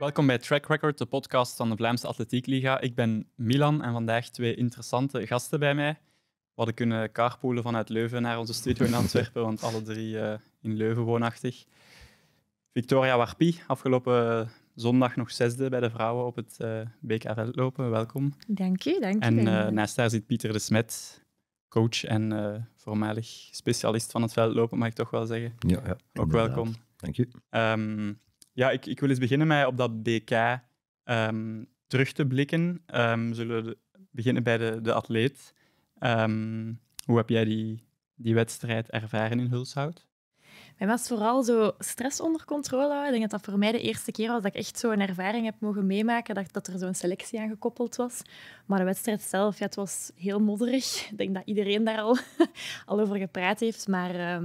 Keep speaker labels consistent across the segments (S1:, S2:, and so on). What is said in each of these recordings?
S1: Welkom bij Track Record, de podcast van de Vlaamse Atletiek Liga. Ik ben Milan en vandaag twee interessante gasten bij mij. We hadden kunnen carpoolen vanuit Leuven naar onze studio in Antwerpen, want alle drie eh, in Leuven woonachtig. Victoria Warpie, afgelopen eh, zondag nog zesde bij de vrouwen op het uh, eh, BKV lopen. Welkom. Dank je, dank je. En naast haar zit Pieter de Smet, coach en voormalig specialist van het veldlopen, mag ik toch wel zeggen. Ja, ja Ook welkom. Dank je. Ehm, ja, ik, ik wil eens beginnen met op dat BK ehm, terug te blikken. Um, we zullen beginnen bij de, de atleet. Ehm, hoe heb jij die, die wedstrijd ervaren in Hulshout?
S2: Mij was vooral zo stress onder controle houden. Ik denk dat dat voor mij de eerste keer was dat ik echt zo'n ervaring heb mogen meemaken, dat, dat er zo'n selectie aan gekoppeld was. Maar de wedstrijd zelf, ja, het was heel modderig. Ik denk dat iedereen daar al, al over gepraat heeft. Maar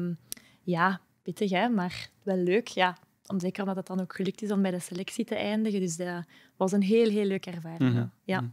S2: ja, pittig hè, maar wel leuk. Ja, om zeker omdat het dan ook gelukt is om bij de selectie te eindigen. Dus dat was een heel, heel leuke ervaring. Mhm. ja. Mhm.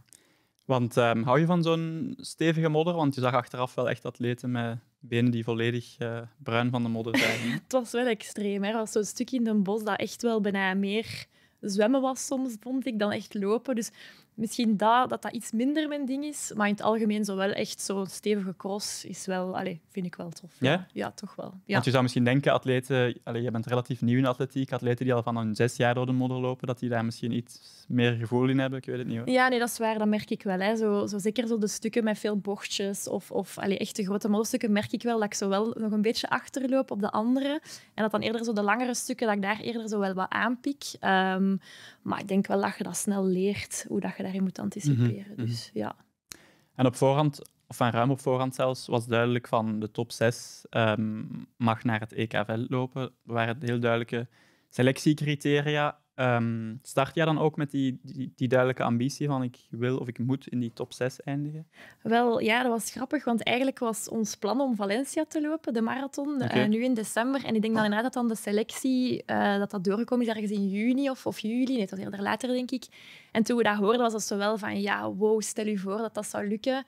S1: Want ehm, hou je van zo'n stevige modder? Want je zag achteraf wel echt atleten met benen die volledig eh, bruin van de modder zijn.
S2: het was wel extreem. Hè? Er was zo'n stukje in de bos dat echt wel bijna meer zwemmen was soms, vond ik, dan echt lopen. Dus misschien dat, dat dat iets minder mijn ding is. Maar in het algemeen zo wel echt zo'n stevige cross is wel, allez, vind ik wel tof. Ja? toch wel. Ja. Want je
S1: zou misschien denken, atleten, allez, je bent relatief nieuw in atletiek, atleten die al van een zes jaar door de modder lopen, dat die daar misschien iets meer gevoel in hebben. Ik weet het niet hoor. Ja, nee,
S2: dat is waar. Dat merk ik wel. Hè. Zo, zo, zeker zo de stukken met veel bochtjes of, of allez, echt grote modderstukken merk ik wel dat ik zo wel nog een beetje achterloop op de andere. En dat dan eerder zo de langere stukken, dat ik daar eerder zo wel wat aanpik. Ehm, maar ik denk wel dat je dat snel leert, hoe dat je daarin moet mhm, anticiperen. Mhm. Dus ja.
S1: En op voorhand, of van ruim op voorhand zelfs, was duidelijk van de top 6 ehm, mag naar het EKV lopen. Er waren heel duidelijke selectiecriteria. Ehm, start jij dan ook met die, die, die, duidelijke ambitie van ik wil of ik moet in die top 6 eindigen?
S2: Wel, ja, dat was grappig, want eigenlijk was ons plan om Valencia te lopen, de marathon, eh, okay. nu in december. En ik denk dan ah. inderdaad dat dan de selectie, eh, dat dat doorgekomen is ergens in juni of, of juli, nee, dat heel eerder later, denk ik. En toen we dat hoorden, was dat zo wel van, ja, wow, stel u voor dat dat zou lukken.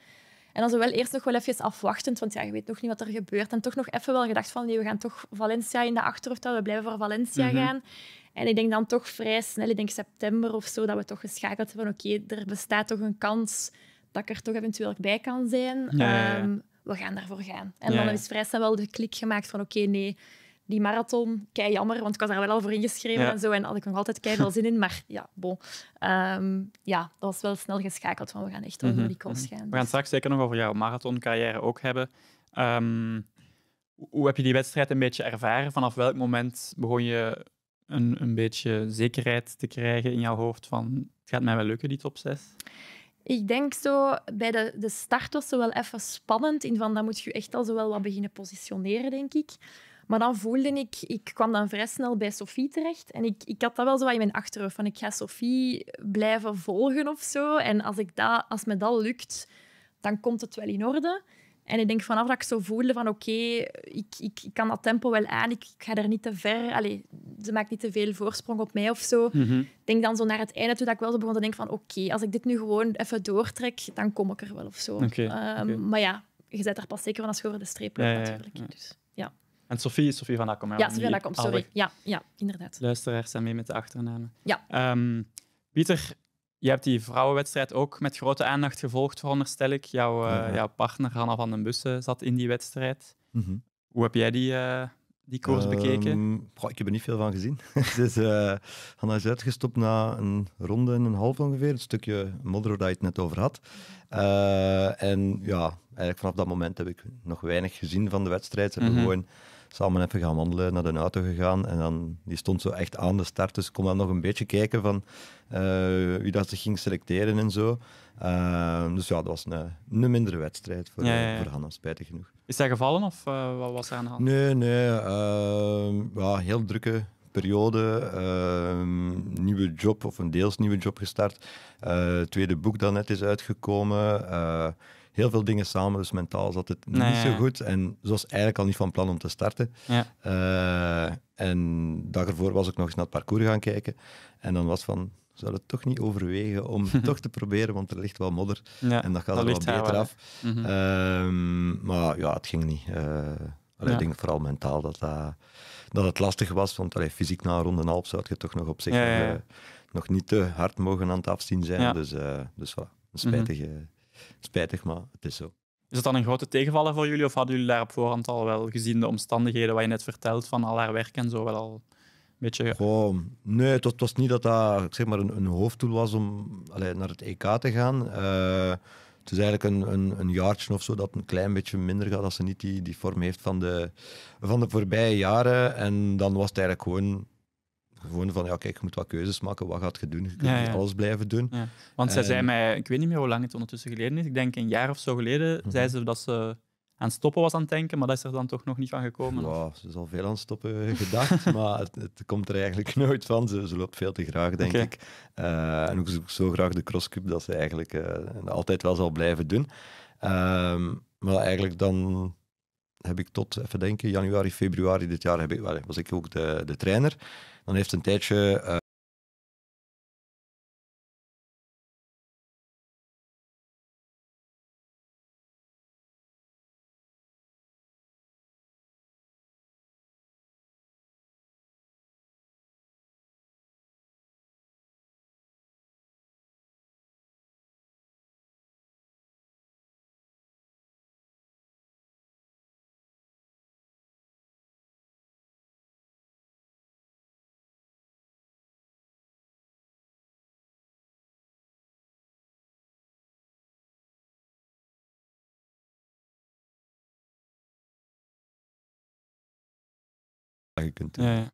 S2: En dan zo wel eerst nog wel even afwachtend, want ja, je weet nog niet wat er gebeurt. En toch nog even wel gedacht van, nee, we gaan toch Valencia in de achterhoofd houden, we blijven voor Valencia mhm. gaan. En ik denk dan toch vrij snel, ik denk september of zo, dat we toch geschakeld hebben van oké, er bestaat toch een kans dat ik er toch eventueel bij kan zijn. Ehm, we gaan daarvoor gaan. En dan is vrij snel wel de klik gemaakt van oké, nee, die marathon, kei jammer, want ik was daar wel al voor ingeschreven en zo. En had ik nog altijd kei veel zin in. Maar ja, bon. Ehm, ja, dat was wel snel geschakeld van we gaan echt mhm, over die kost mhm. gaan. We gaan dus.
S1: straks zeker nog over jouw marathoncarrière ook hebben. Ehm, hoe heb je die wedstrijd een beetje ervaren? Vanaf welk moment begon je een, een beetje zekerheid te krijgen in jouw hoofd van het gaat mij wel lukken, die top 6?
S2: Ik denk zo, bij de, de start was het wel even spannend. In van, dan moet je echt al zo wel wat beginnen positioneren, denk ik. Maar dan voelde ik, ik kwam dan vrij snel bij Sophie terecht. En ik, ik had dat wel zo wat in mijn achterhoofd, van ik ga Sophie blijven volgen of zo. En als, ik dat, als me dat lukt, dan komt het wel in orde. En ik denk vanaf dat ik zo voelde van oké, ik, ik, ik, kan dat tempo wel aan, ik, ga er niet te ver. Allee, ze maakt niet te veel voorsprong op mij of zo. Mhm. denk dan zo naar het einde toe dat ik wel zo begon te denken van oké, als ik dit nu gewoon even doortrek, dan kom ik er wel of zo. Ehm, maar ja, je zet er pas zeker van als je over de streep loopt ja, natuurlijk.
S1: Dus, ja. En Sophie, Sophie van Akkom. Ja, Sophie van Akkom, sorry. Ja, ja, inderdaad. Luisteraars zijn mee met de achternamen. Ja. Ehm, Pieter, je hebt die vrouwenwedstrijd ook met grote aandacht gevolgd, veronderstel ik. Jouw, eh, ja. partner Hanna van den Bussen zat in die wedstrijd.
S3: Mhm. Hoe heb jij die, eh, die koers ehm, bekeken? ik heb er niet veel van gezien. dus Hanna is uitgestopt na een ronde en een half ongeveer. Het stukje modder dat je het net over had. en ja, eigenlijk vanaf dat moment heb ik nog weinig gezien van de wedstrijd. Ze hebben mhm. gewoon samen even gaan wandelen, naar de auto gegaan. En dan, die stond zo echt aan de start, dus ik kon dan nog een beetje kijken van eh, wie dat ze ging selecteren en zo. Eh, dus ja, dat was een, een mindere wedstrijd voor, eh, ja, voor Hanna, spijtig genoeg. Is zij
S1: gevallen of wat was er aan de hand?
S3: Nee, nee. ja, heel drukke periode. nieuwe job of een deels nieuwe job gestart. tweede boek dat net is uitgekomen heel veel dingen samen. Dus mentaal zat het niet zo goed. En ze was eigenlijk al niet van plan om te starten. Ja. Eh, en dag ervoor was ik nog eens naar het parcours gaan kijken. En dan was van, zou het toch niet overwegen om toch te proberen, want er ligt wel modder. en dat gaat er wel beter af. Mhm. Ehm, maar ja, het ging niet. Uh, allee, Ik denk vooral mentaal dat, dat, het lastig was. Want allee, fysiek na een ronde en zou je toch nog op zich... Eh, nog niet te hard mogen aan het afzien zijn. Dus, dus voilà, een mhm. spijtige... Spijtig, maar het is zo.
S1: Is dat dan een grote tegenvaller voor jullie? Of hadden jullie daar op voorhand al wel gezien de omstandigheden wat je net vertelt van al haar werk en zo wel al een
S3: beetje... nee, het was, niet dat dat zeg maar, een, een hoofddoel was om allee, naar het EK te gaan. Eh, het is eigenlijk een, een, een, jaartje of zo dat een klein beetje minder gaat als ze niet die, die vorm heeft van de, van de voorbije jaren. En dan was het eigenlijk gewoon gewoon van, ja, kijk, je moet wat keuzes maken. Wat gaat je doen? Je kunt niet alles blijven doen. Want zij zei mij,
S1: ik weet niet meer hoe lang het ondertussen geleden is. Ik denk een jaar of zo geleden mhm. zei ze dat ze aan het stoppen was aan het
S3: denken, maar dat is er dan toch nog niet van gekomen. Ja, ze is al veel aan stoppen gedacht, maar het, komt er eigenlijk nooit van. Ze, ze loopt veel te graag, denk ik. Eh, en ook zo, zo graag de crosscup dat ze eigenlijk eh, altijd wel zal blijven doen. Ehm, maar eigenlijk dan heb ik tot, even denken, januari, februari dit jaar heb ik, was ik ook de, de trainer. Dan heeft een tijdje eh, kunt Ja.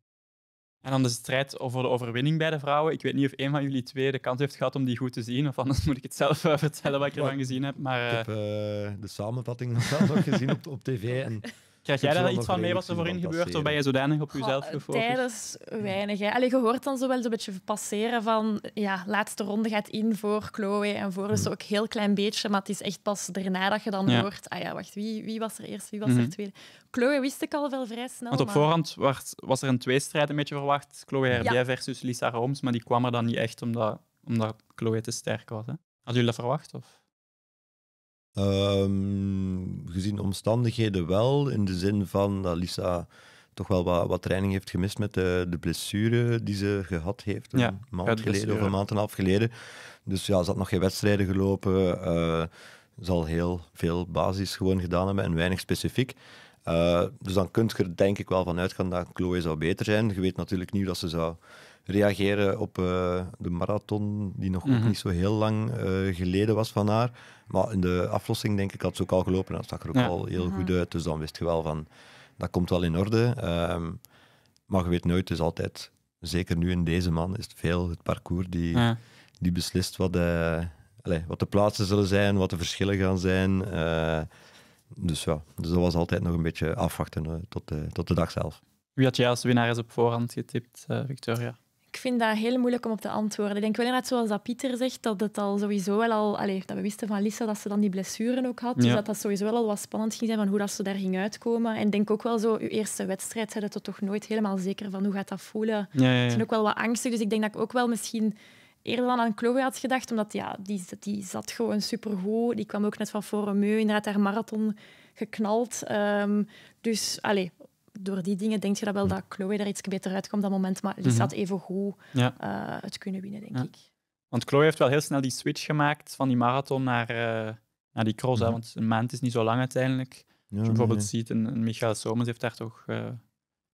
S3: En dan de
S1: strijd over de overwinning bij de vrouwen. Ik weet niet of een van jullie twee de kans heeft gehad om die goed te zien, of anders moet ik het zelf vertellen wat ik ervan gezien heb. Maar, Ik eh, heb eh, de samenvatting nog zelf ook gezien op, op tv. En Krijg jij daar iets van mee wat er voorin gebeurt? Of ben je zodanig op jezelf gefocust? Tijdens
S2: weinig. Hè. je hoort dan zo wel een beetje passeren van ja, laatste ronde gaat in voor Chloe en voor dus ook heel klein beetje. Maar het is echt pas daarna dat je dan hoort, ah ja, wacht, wie, wie was er eerst, wie was mhm. er tweede? Chloe wist ik al wel vrij snel. Want op voorhand
S1: was er een tweestrijd een beetje verwacht. Chloe RB versus Lisa Roms, maar die kwam er dan niet echt omdat, omdat Chloe te sterk was. Hè? Hadden jullie dat verwacht? Of?
S3: Um, gezien omstandigheden wel, in de zin van dat Lisa toch wel wat, wat training heeft gemist met de, de, blessure die ze gehad heeft.
S1: Een maand geleden of een maand
S3: en een half geleden. Dus ja, ze had nog geen wedstrijden gelopen. Uh, zal heel veel basis gewoon gedaan hebben en weinig specifiek. Eh, dus dan kun je er denk ik wel van uitgaan dat Chloe zou beter zijn. Je weet natuurlijk niet dat ze zou reageren op eh, de marathon, die nog mhm. niet zo heel lang eh, geleden was van haar. Maar in de aflossing, denk ik, had ze ook al gelopen en dat zag er ook al heel mhm. goed uit. Dus dan wist je wel van, dat komt wel in orde. Ehm, maar je weet nooit, het is altijd, zeker nu in deze man, is het veel het parcours die, die beslist wat de, eh, allez, wat de plaatsen zullen zijn, wat de verschillen gaan zijn. dus ja, dus dat was altijd nog een beetje afwachten tot, de, tot de dag zelf.
S1: Wie had je als winnaar op voorhand getipt, Victoria?
S2: Ik vind dat heel moeilijk om op te antwoorden. Ik denk wel inderdaad, zoals dat Pieter zegt, dat het al sowieso wel al... dat we wisten van Lisa dat ze dan die blessuren ook had. Dus dat dat sowieso wel al wat spannend ging zijn van hoe dat ze daar ging uitkomen. En denk ook wel zo, uw eerste wedstrijd, zei het toch nooit helemaal zeker van hoe gaat dat voelen. Ja, ja, ook wel wat angstig, dus ik denk dat ik ook wel misschien eerder dan aan Chloe had gedacht. Omdat ja, die, die zat gewoon supergoed. Die kwam ook net van voor een meu, inderdaad haar marathon geknald. Ehm, dus allez, door die dingen denk je dat wel hm. dat Chloe er iets beter uitkomt op dat moment. Maar Lisa mhm. zat even goed eh, het kunnen winnen, denk ik.
S1: Want Chloe heeft wel heel snel die switch gemaakt van die marathon naar, eh, naar die cross. Mhm. want een maand is niet zo lang uiteindelijk. Als je bijvoorbeeld ziet, en, Michael Somers heeft daar toch eh,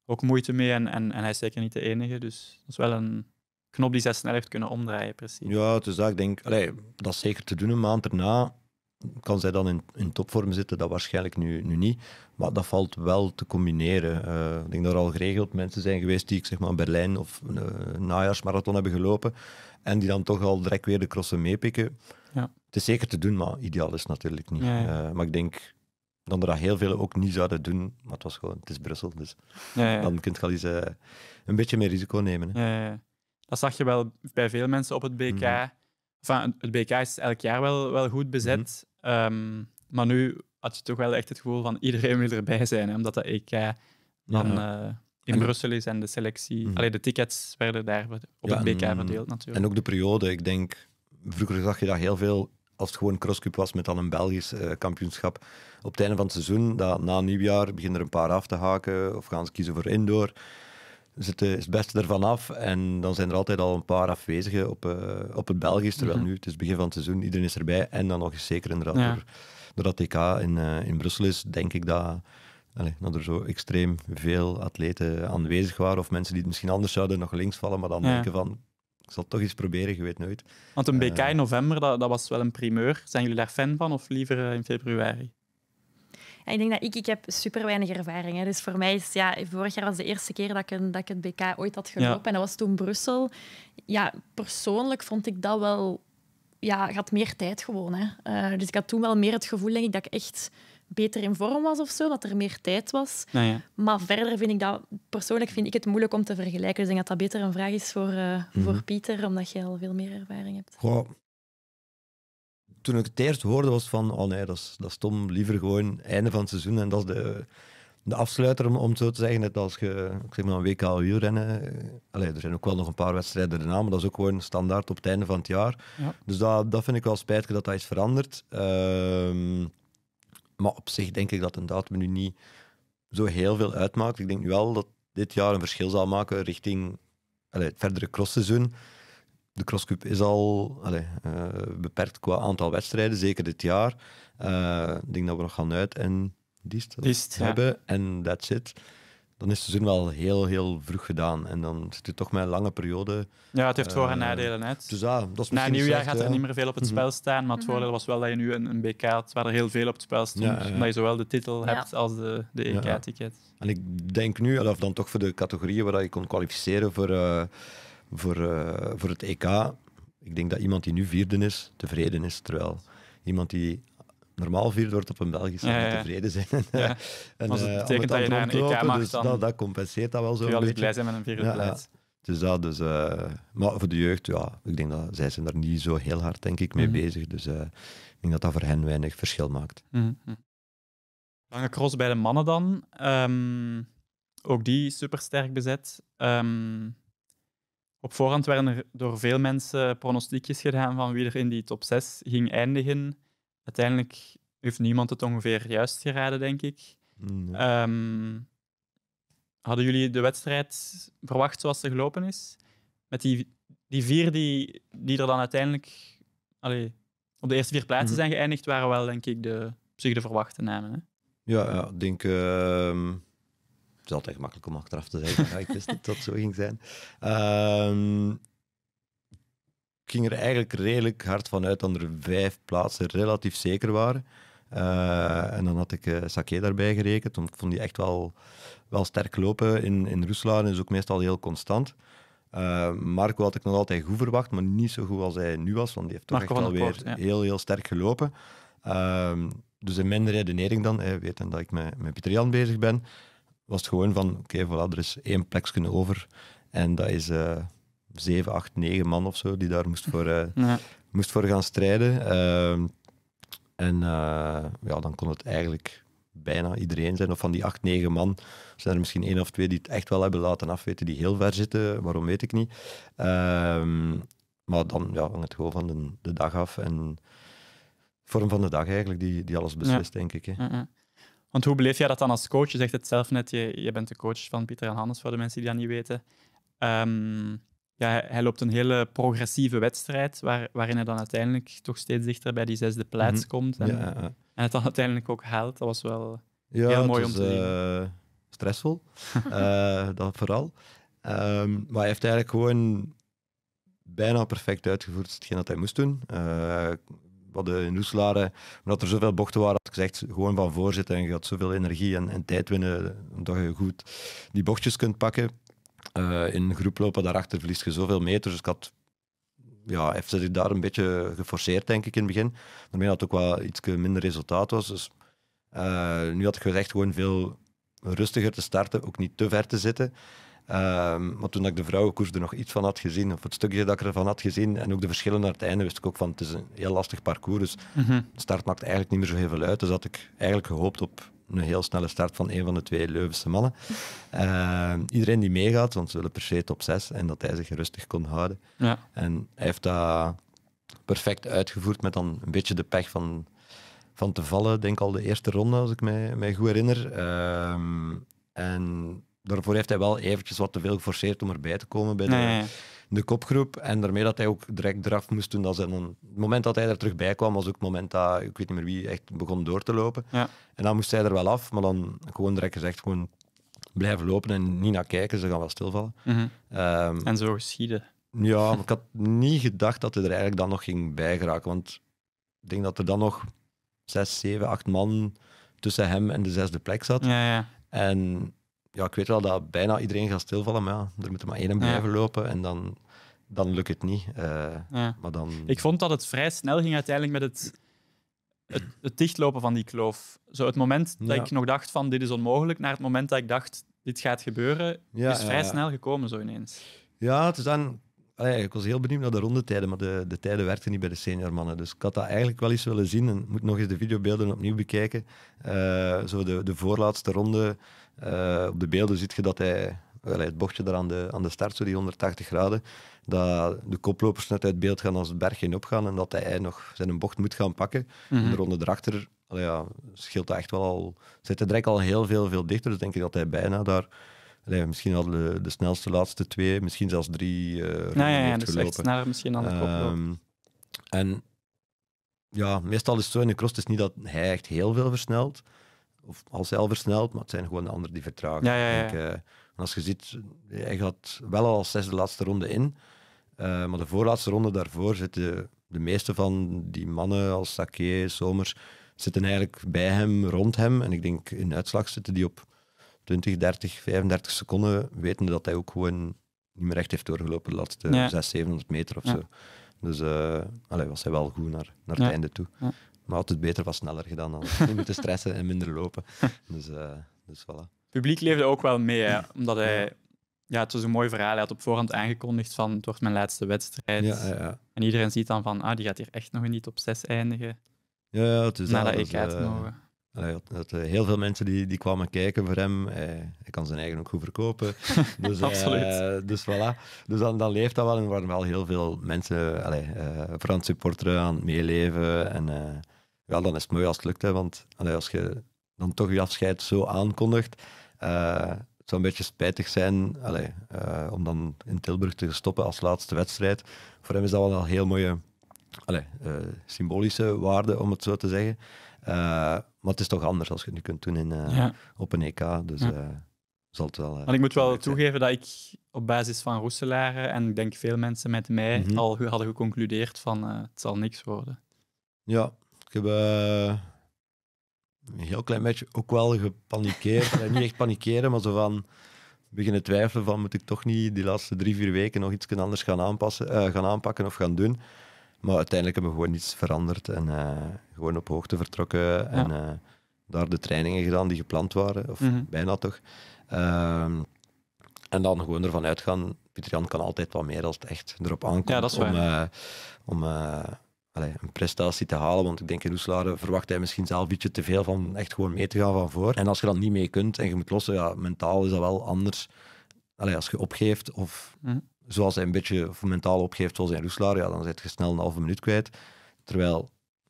S1: ook moeite mee. En, en, hij is zeker niet de enige. Dus dat is wel een knop die zij snel heeft kunnen omdraaien, precies.
S3: Ja, dus dat, ik denk, allee, dat is zeker te doen een maand erna kan zij dan in, in topvorm zitten? Dat waarschijnlijk nu, nu niet. Maar dat valt wel te combineren. Eh, ik denk dat er al geregeld mensen zijn geweest die ik zeg maar, Berlijn of een eh, najaarsmarathon hebben gelopen. En die dan toch al direct weer de crossen meepikken. Ja. Het is zeker te doen, maar ideaal is natuurlijk niet. Ja, eh, maar ik denk dan dat heel veel ook niet zouden doen. Maar het, was gewoon, het is Brussel, dus dan kun je al eens een beetje meer risico nemen.
S1: Hè. Dat zag je wel bij veel mensen op het BK. Mm het BK is elk jaar wel, wel goed bezet. Mhm. Ehm, maar nu had je toch wel echt het gevoel van iedereen wil erbij zijn, hè, omdat de EK dan eh, in Brussel is en de selectie, mm. de tickets werden daar op het BK verdeeld natuurlijk. En ook de
S3: periode, ik denk, vroeger zag je dat heel veel als het gewoon crosscup was met dan een Belgisch eh, kampioenschap. Op het einde van het seizoen, dat, na nieuwjaar, beginnen er een paar af te haken of gaan ze kiezen voor indoor zit het eh, is het beste ervan af. En dan zijn er altijd al een paar afwezigen op, eh, op het Belgisch. Terwijl mhm. nu, het is begin van het seizoen, iedereen is erbij. En dan nog eens zeker inderdaad dat TK in, eh, in Brussel is, denk ik dat, allez, er zo extreem veel atleten aanwezig waren. Of mensen die het misschien anders zouden nog links vallen, maar dan denken van... Ik zal toch eens proberen, je weet nooit. Want een BK in november, dat, dat was wel
S1: een primeur. Zijn jullie daar fan van of liever in februari?
S2: ik denk dat ik, ik heb super weinig ervaring. Hè. Dus voor mij is, ja, vorig jaar was de eerste keer dat ik, dat ik het BK ooit had gelopen. En dat was toen Brussel. Ja, persoonlijk vond ik dat wel, ja, ik had meer tijd gewoon. Hè. Eh, dus ik had toen wel meer het gevoel, denk ik, dat ik echt beter in vorm was of zo, dat er meer tijd was. Nou ja. Maar verder vind ik dat, persoonlijk vind ik het moeilijk om te vergelijken. Dus ik denk dat dat beter een vraag is voor, eh, mhm. voor Pieter, omdat jij al veel meer ervaring hebt
S3: toen ik het eerst hoorde, was van, oh nee, dat is, dat liever gewoon einde van het seizoen. En dat is de, de afsluiter, om, om zo te zeggen. Net als je, ik zeg maar, een WK rennen eh, Allee, er zijn ook wel nog een paar wedstrijden daarna, maar dat is ook gewoon standaard op het einde van het jaar. Dus dat, dat vind ik wel spijtig dat dat is veranderd. Ehm, maar op zich denk ik dat een datum nu niet zo heel veel uitmaakt. Ik denk nu wel dat dit jaar een verschil zal maken richting allee, het verdere crossseizoen de CrossCup is al allez, eh, beperkt qua aantal wedstrijden, zeker dit jaar. Eh, ik denk dat we nog gaan uit en Diest, eh, Diest hebben en ja. that's it. Dan is de seizoen wel heel, heel vroeg gedaan. En dan zit je toch met een lange periode.
S1: Ja, het heeft voor- en nadelen.
S3: net. Dus ah, dat is Na nieuwjaar gaat er niet meer veel op het mhm. spel staan.
S1: Maar het mhm. voordeel was wel dat je nu een, een BK had waar er heel veel op het spel stond. Ja, omdat je zowel de titel hebt als de,
S3: de EK-ticket. En ik denk nu, of dan toch voor de categorieën waar je kon kwalificeren voor voor, eh, voor het EK, ik denk dat iemand die nu vierde is, tevreden is. Terwijl iemand die normaal vierde wordt op een Belgisch ja, tevreden zijn. Ja. en, eh, dat je naar een EK mag, dus dat, compenseert dat wel zo een dus beetje. blij zijn met een vierde plaats. Dus dat, dus, eh, maar voor de jeugd, ja, ik denk dat zij zijn daar niet zo heel hard denk ik, mee mm -hmm. bezig. Dus ik denk dat dat voor hen weinig verschil maakt.
S1: Mm -hmm. Lange cross bij de mannen dan. Ehm, ook die supersterk bezet. Um, op voorhand werden er door veel mensen pronostiekjes gedaan van wie er in die top 6 ging eindigen. Uiteindelijk heeft niemand het ongeveer juist geraden, denk ik. Mm, ehm, hadden jullie de wedstrijd verwacht zoals ze gelopen is? Met die, die vier die, die er dan uiteindelijk allee, op de eerste vier plaatsen mhm. zijn geëindigd, waren wel, denk ik, de, op de verwachte namen. Hè?
S3: Ja, ik ja, denk. Ehm, is altijd gemakkelijk om achteraf te zeggen, ja, ik wist dat dat zo ging zijn. Ehm, ik ging er eigenlijk redelijk hard van uit dat er vijf plaatsen relatief zeker waren. Eh, en dan had ik uh, daarbij gerekend. Want ik vond die echt wel, wel sterk lopen in, in en is ook meestal heel constant. Eh, Marco had ik nog altijd goed verwacht, maar niet zo goed als hij nu was. Want die heeft toch echt alweer heel, heel sterk gelopen. Ehm, dus in minder redenering dan, hij weet dat ik met, met Pieter Jan bezig ben, was het gewoon van, oké, okay, voilà, er is één kunnen over. En dat is eh, zeven, acht, negen man of zo die daar moest voor, eh, moest voor gaan strijden. Ehm, en eh, ja, dan kon het eigenlijk bijna iedereen zijn. Of van die acht, negen man zijn er misschien één of twee die het echt wel hebben laten afweten, die heel ver zitten. Waarom weet ik niet. Ehm, maar dan ja, hangt het gewoon van de, de dag af. En vorm van de dag eigenlijk die, die alles beslist, denk ik. Hè.
S1: Want hoe beleef jij dat dan als coach? Je zegt het zelf net, je, je bent de coach van Pieter en Hannes, voor de mensen die dat niet weten. Ehm, ja, hij, loopt een hele progressieve wedstrijd, waar, waarin hij dan uiteindelijk toch steeds dichter bij die zesde plaats mhm. komt. En, en, het dan uiteindelijk ook haalt. Dat was wel heel mooi om te zien.
S3: Eh, stressvol, eh, dat vooral. Ehm, maar hij heeft eigenlijk gewoon bijna perfect uitgevoerd hetgeen dat hij moest doen. Eh, wat de Noeslaren. omdat er zoveel bochten waren, had ik gezegd, gewoon van voorzitten en je had zoveel energie en, en tijd winnen, omdat je goed die bochtjes kunt pakken. Uh, in lopen daarachter verlies je zoveel meters, dus ik had ja, zich daar een beetje geforceerd, denk ik, in het begin. Daarmee had het ook wel iets minder resultaat was. Dus eh, nu had ik gezegd gewoon veel rustiger te starten, ook niet te ver te zitten. Um, maar toen ik de vrouwenkoers er nog iets van had gezien, of het stukje dat ik ervan had gezien, en ook de verschillen naar het einde, wist ik ook van het is een heel lastig parcours. Dus mhm. de start maakt eigenlijk niet meer zo heel veel uit. Dus had ik eigenlijk gehoopt op een heel snelle start van een van de twee Leuvense mannen. Ehm, iedereen die meegaat, want ze willen per se top 6 en dat hij zich rustig kon houden. Ja. En hij heeft dat perfect uitgevoerd met dan een beetje de pech van, van te vallen, denk al de eerste ronde, als ik mij, mij goed herinner. Ehm, en daarvoor heeft hij wel eventjes wat te veel geforceerd om erbij te komen bij de, de kopgroep. En daarmee dat hij ook direct draf moest doen. Dat ze het moment dat hij er terug bij kwam, was ook het moment dat, ik weet niet meer wie, echt begon door te lopen. Ja. En dan moest hij er wel af, maar dan gewoon direct gezegd, gewoon blijven lopen en niet naar kijken, ze gaan wel stilvallen. Mhm. Ehm, en zo geschieden. Ja, ik had niet gedacht dat hij er eigenlijk dan nog ging bijgeraken want ik denk dat er dan nog zes, zeven, acht man tussen hem en de zesde plek zat. Ja, ja. En ja, ik weet wel dat bijna iedereen gaat stilvallen, maar ja, er moet er maar één blijven lopen en dan, dan lukt het niet. Eh, maar dan... Ik
S1: vond dat het vrij snel ging uiteindelijk met het, het, dichtlopen van die kloof. Zo het moment dat ik nog dacht van dit is onmogelijk, naar het moment dat ik dacht dit gaat gebeuren, is vrij snel gekomen zo ineens.
S3: Ja, het is dan... ik was heel benieuwd naar de rondetijden, maar de, de tijden werkten niet bij de seniormannen. Dus ik had dat eigenlijk wel eens willen zien. En moet nog eens de videobeelden opnieuw bekijken. Eh, zo de, de voorlaatste ronde eh, op de beelden zie je dat hij, het bochtje daar aan de, aan de start, zo die 180 graden, dat de koplopers net uit beeld gaan als het bergje opgaan en dat hij nog zijn bocht moet gaan pakken. Mm De ronde erachter ja, scheelt dat echt wel al... Zit de drek al heel veel, veel dichter, dus denk ik dat hij bijna daar... misschien al de, snelste laatste twee, misschien zelfs drie uh, nou, ja, ja, ja sneller dus misschien dan de koplopers. Ehm, en ja, meestal is het zo in de cross, het is niet dat hij echt heel veel versnelt, of al zelf versneld, maar het zijn gewoon de anderen die vertragen. Ja, ja, ja. Eh, als je ziet, hij gaat wel al als zesde laatste ronde in, eh, maar de voorlaatste ronde daarvoor zitten de meeste van die mannen als Saké, Somers, zitten eigenlijk bij hem, rond hem. En ik denk in uitslag zitten die op 20, 30, 35 seconden, wetende dat hij ook gewoon niet meer recht heeft doorgelopen de laatste 600, 700 meter of zo. Dus uh, allee, was hij wel goed naar, naar het einde toe. Maar altijd beter was sneller gedaan dan te stressen en minder lopen. Dus, eh, dus voilà. Het
S1: publiek leefde ook wel mee, omdat hij... Ja, het was een mooi verhaal. Hij had op voorhand aangekondigd van het wordt mijn laatste wedstrijd. Ja, ja, En iedereen ziet dan van, ah, die gaat hier echt nog niet op 6 eindigen.
S3: Ja, ja het is Nadat ik uit eh, mogen. Eh, heel veel mensen die, die kwamen kijken voor hem. Hij, hij kan zijn eigen ook goed verkopen. Dus, Absoluut. dus voilà. Dus dan, dan leeft dat wel. En er waren wel heel veel mensen, allee, uh, supporteren aan het meeleven. En, ja, dan is het mooi als het lukt. Hè, want als je dan toch je afscheid zo aankondigt, uh, het zou een beetje spijtig zijn eh, om dan in Tilburg te stoppen als laatste wedstrijd. Voor hem is dat wel een heel mooie eh, symbolische waarde, om het zo te zeggen. maar het is toch anders als je het nu kunt doen in, op een EK. Dus, zal het wel, maar ik moet
S1: wel toegeven dat ik op basis van Roeselaren en ik denk veel mensen met mij mm -hmm. al hadden geconcludeerd van het zal niks worden.
S3: Ja, ik heb eh, een heel klein beetje ook wel gepanikeerd. niet echt panikeren, maar zo van beginnen twijfelen van moet ik toch niet die laatste drie, vier weken nog iets anders gaan, aanpassen, eh, gaan aanpakken of gaan doen. Maar uiteindelijk hebben we gewoon niets veranderd en eh, gewoon op hoogte vertrokken en daar de trainingen gedaan die gepland waren, of mhm. bijna toch. Ehm, en dan gewoon ervan uitgaan, Pieter Jan kan altijd wat meer als het echt erop aankomt. Ja, dat is Om, om een prestatie te halen. Want ik denk in Roeselare verwacht hij misschien zelf ietsje te veel van echt gewoon mee te gaan van voor. En als je dat niet mee kunt en je moet lossen, ja, mentaal is dat wel anders. Allee, als je opgeeft of mhm. zoals hij een beetje mentaal opgeeft zoals in Roeselare, ja, dan zit je snel een halve minuut kwijt. Terwijl,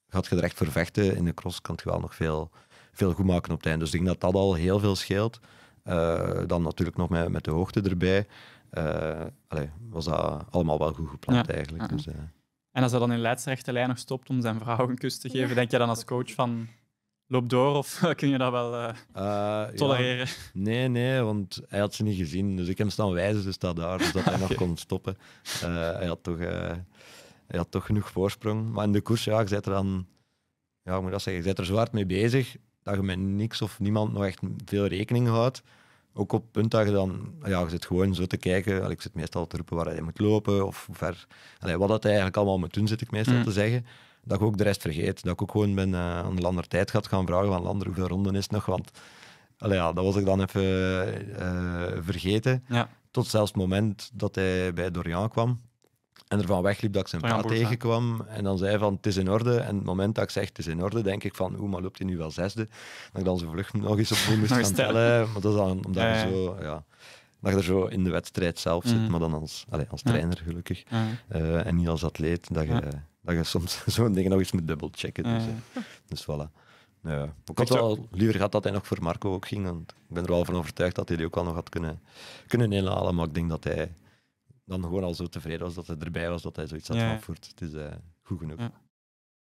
S3: gaat je er echt voor vechten in de cross, kan je wel nog veel, veel goed maken op het einde. Dus ik denk dat dat al heel veel scheelt. Eh, dan natuurlijk nog met, met de hoogte erbij. Uh, was dat allemaal wel goed gepland eigenlijk. Dus, eh,
S1: en als hij dan in leidsrechte lijn nog stopt om zijn vrouw een kus te geven, denk je dan als coach van loop door of kun je dat wel eh, eh, tolereren?
S3: Nee, nee, want hij had ze niet gezien. Dus ik heb staan wijzen, ze staat daar, dus dat hij nog kon stoppen. Eh, hij, had toch, hij had toch genoeg voorsprong. Maar in de koers, ja, ik zet er dan, ja, ik moet dat zeggen, ik zet er zo mee bezig dat je met niks of niemand nog echt veel rekening houdt. Ook op het punt dat je dan, ja, je zit gewoon zo te kijken. ik zit meestal te roepen waar hij moet lopen of hoe ver. wat dat hij eigenlijk allemaal moet doen, zit ik meestal mm. te zeggen. Dat ik ook de rest vergeet. Dat ik ook gewoon ben, uh, aan Lander tijd gaat gaan vragen van Lander hoeveel ronden is nog. Want allee, ja, dat was ik dan even eh, vergeten. Ja. Tot zelfs het moment dat hij bij Dorian kwam en ervan wegliep dat ik zijn pa tegenkwam. En dan zei van, het is in orde. En het moment dat ik zeg, het is in orde, denk ik van, oeh, maar loopt hij nu wel zesde? Dat ik dan zijn vlucht nog eens op moest gaan tellen. Maar dat dan omdat je zo... Ja, dat je er zo in de wedstrijd zelf zit, mm. maar dan als, allez, als trainer gelukkig. Eh, en niet als atleet, dat je, dat je soms zo'n ding nog eens moet dubbelchecken. Dus, eh, dus voilà. Ja. Ik had al liever gehad dat hij nog voor Marco ook ging, want ik ben er wel van overtuigd dat hij die ook al nog had kunnen, kunnen inhalen, maar ik denk dat hij dan gewoon al zo tevreden was dat hij erbij was, dat hij zoiets had gevoerd, Het is eh, goed genoeg. Ja.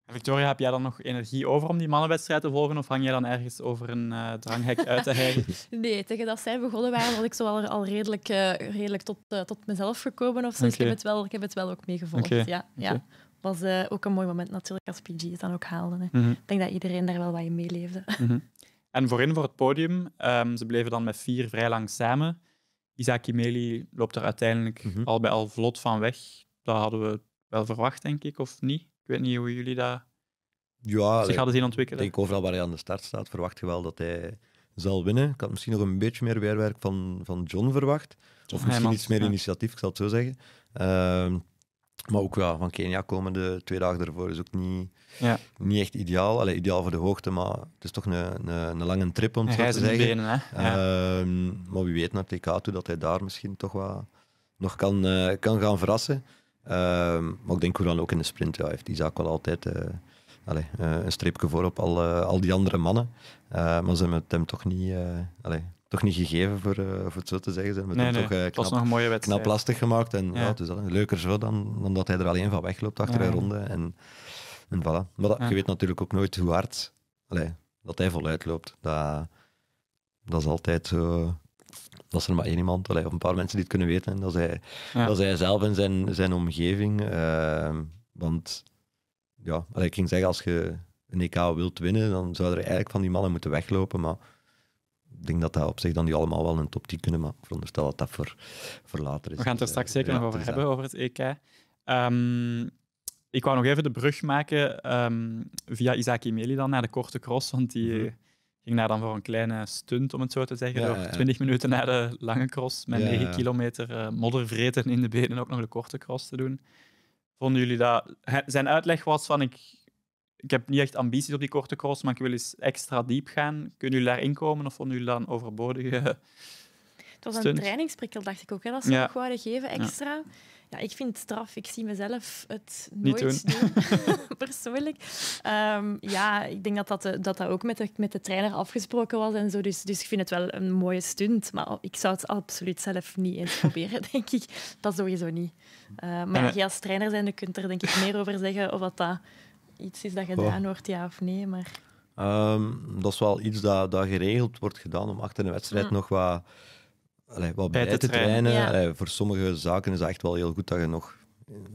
S3: Victoria,
S1: heb jij dan nog energie over om die mannenwedstrijd te volgen? Of hang jij dan ergens over een uh, dranghek uit te hijgen?
S2: nee, tegen dat zij begonnen waren, was ik zo al, al redelijk, eh, redelijk tot, tot mezelf gekomen. Of zo. ik heb, het wel, ik heb het wel ook meegevolgd. Okay. Ja, ja. Was ook een mooi moment natuurlijk als PG het dan ook haalde. Hè. Mhm. Ik denk dat iedereen daar wel wat in meeleefde. Mhm.
S1: En voorin voor het podium, ehm, ze bleven dan met vier vrij lang samen. Isaac Imeli loopt er uiteindelijk mhm. al bij al vlot van weg. Dat hadden we wel verwacht, denk ik, of niet? Ik weet niet hoe jullie dat
S3: ja, zich hadden zien ontwikkelen. Ik denk overal waar hij aan de start staat, verwacht je wel dat hij zal winnen. Ik had misschien nog een beetje meer weerwerk van, van John verwacht. of misschien iets meer initiatief, ik zal het zo zeggen. Ehm, maar ook wel van Kenia komen de twee dagen ervoor is ook niet, ja. niet echt ideaal. Allee, ideaal voor de hoogte, maar het is toch een, een, een lange trip om te zeggen. Benen, ehm, maar wie weet naar TK toe dat hij daar misschien toch wat nog kan, eh, kan gaan verrassen. Ehm, maar ik denk dan ook in de sprint ja, heeft die zaak wel altijd eh, allee, eh, een streepje voor op al, al die andere mannen. maar ze hebben het hem toch niet toch niet gegeven, voor, eh, voor het zo te zeggen. Ze hebben het toch uh, knap, nog een mooie gemaakt. En ja. ja het is leuker zo dan, dan dat hij er alleen van wegloopt achter een ronde. En, en voilà. Maar dat, je weet natuurlijk ook nooit hoe hard dat hij voluit loopt. Dat, dat is altijd zo... Dat is er maar één iemand, of een paar mensen die het kunnen weten. En dat is hij, dat hij zelf en zijn, zijn omgeving. Ehm, want, ja, ik ging zeggen, als je een EK wilt winnen, dan zou er eigenlijk van die mannen moeten weglopen. Maar ik denk dat dat op zich dan nu allemaal wel een top 10 kunnen, maar veronderstel dat dat voor, voor later is. We gaan het er straks zeker nog over dus hebben,
S1: over het EK. Ehm, ik wou nog even de brug maken ehm, via Isaac Emeli dan naar de korte cross, want die mhm. ging daar dan voor een kleine stunt, om het zo te zeggen, door 20 minuten na de lange cross met 9 kilometer uh, moddervreten in de benen ook nog de korte cross te doen. Vonden jullie dat... Zijn uitleg was van, ik ik heb niet echt ambities op die korte cross, maar ik wil eens extra diep gaan. Kunnen jullie daarin komen of vonden jullie dan overbodige Het was een
S2: trainingsprikkel, dacht ik ook, hè, dat ze ja. nog geven extra. Ja. ik vind het straf. Ik zie mezelf het nooit doen, persoonlijk. Ehm, ja, ik denk dat dat, eh, dat, dat ook met de, met de trainer afgesproken was en zo. Dus, dus ik vind het wel een mooie stunt, maar ik zou het absoluut zelf niet eens proberen, denk ik. Dat sowieso niet. Uh, maar ja, eh, als trainer zijn, kunt er denk ik meer over zeggen of dat dat iets is dat gedaan wordt, ja of nee. Maar...
S3: Ehm, dat is wel iets dat, dat geregeld wordt gedaan om achter een wedstrijd mm. nog wat, allee, wat bij, te, trainen. voor sommige zaken is het echt wel heel goed dat je nog,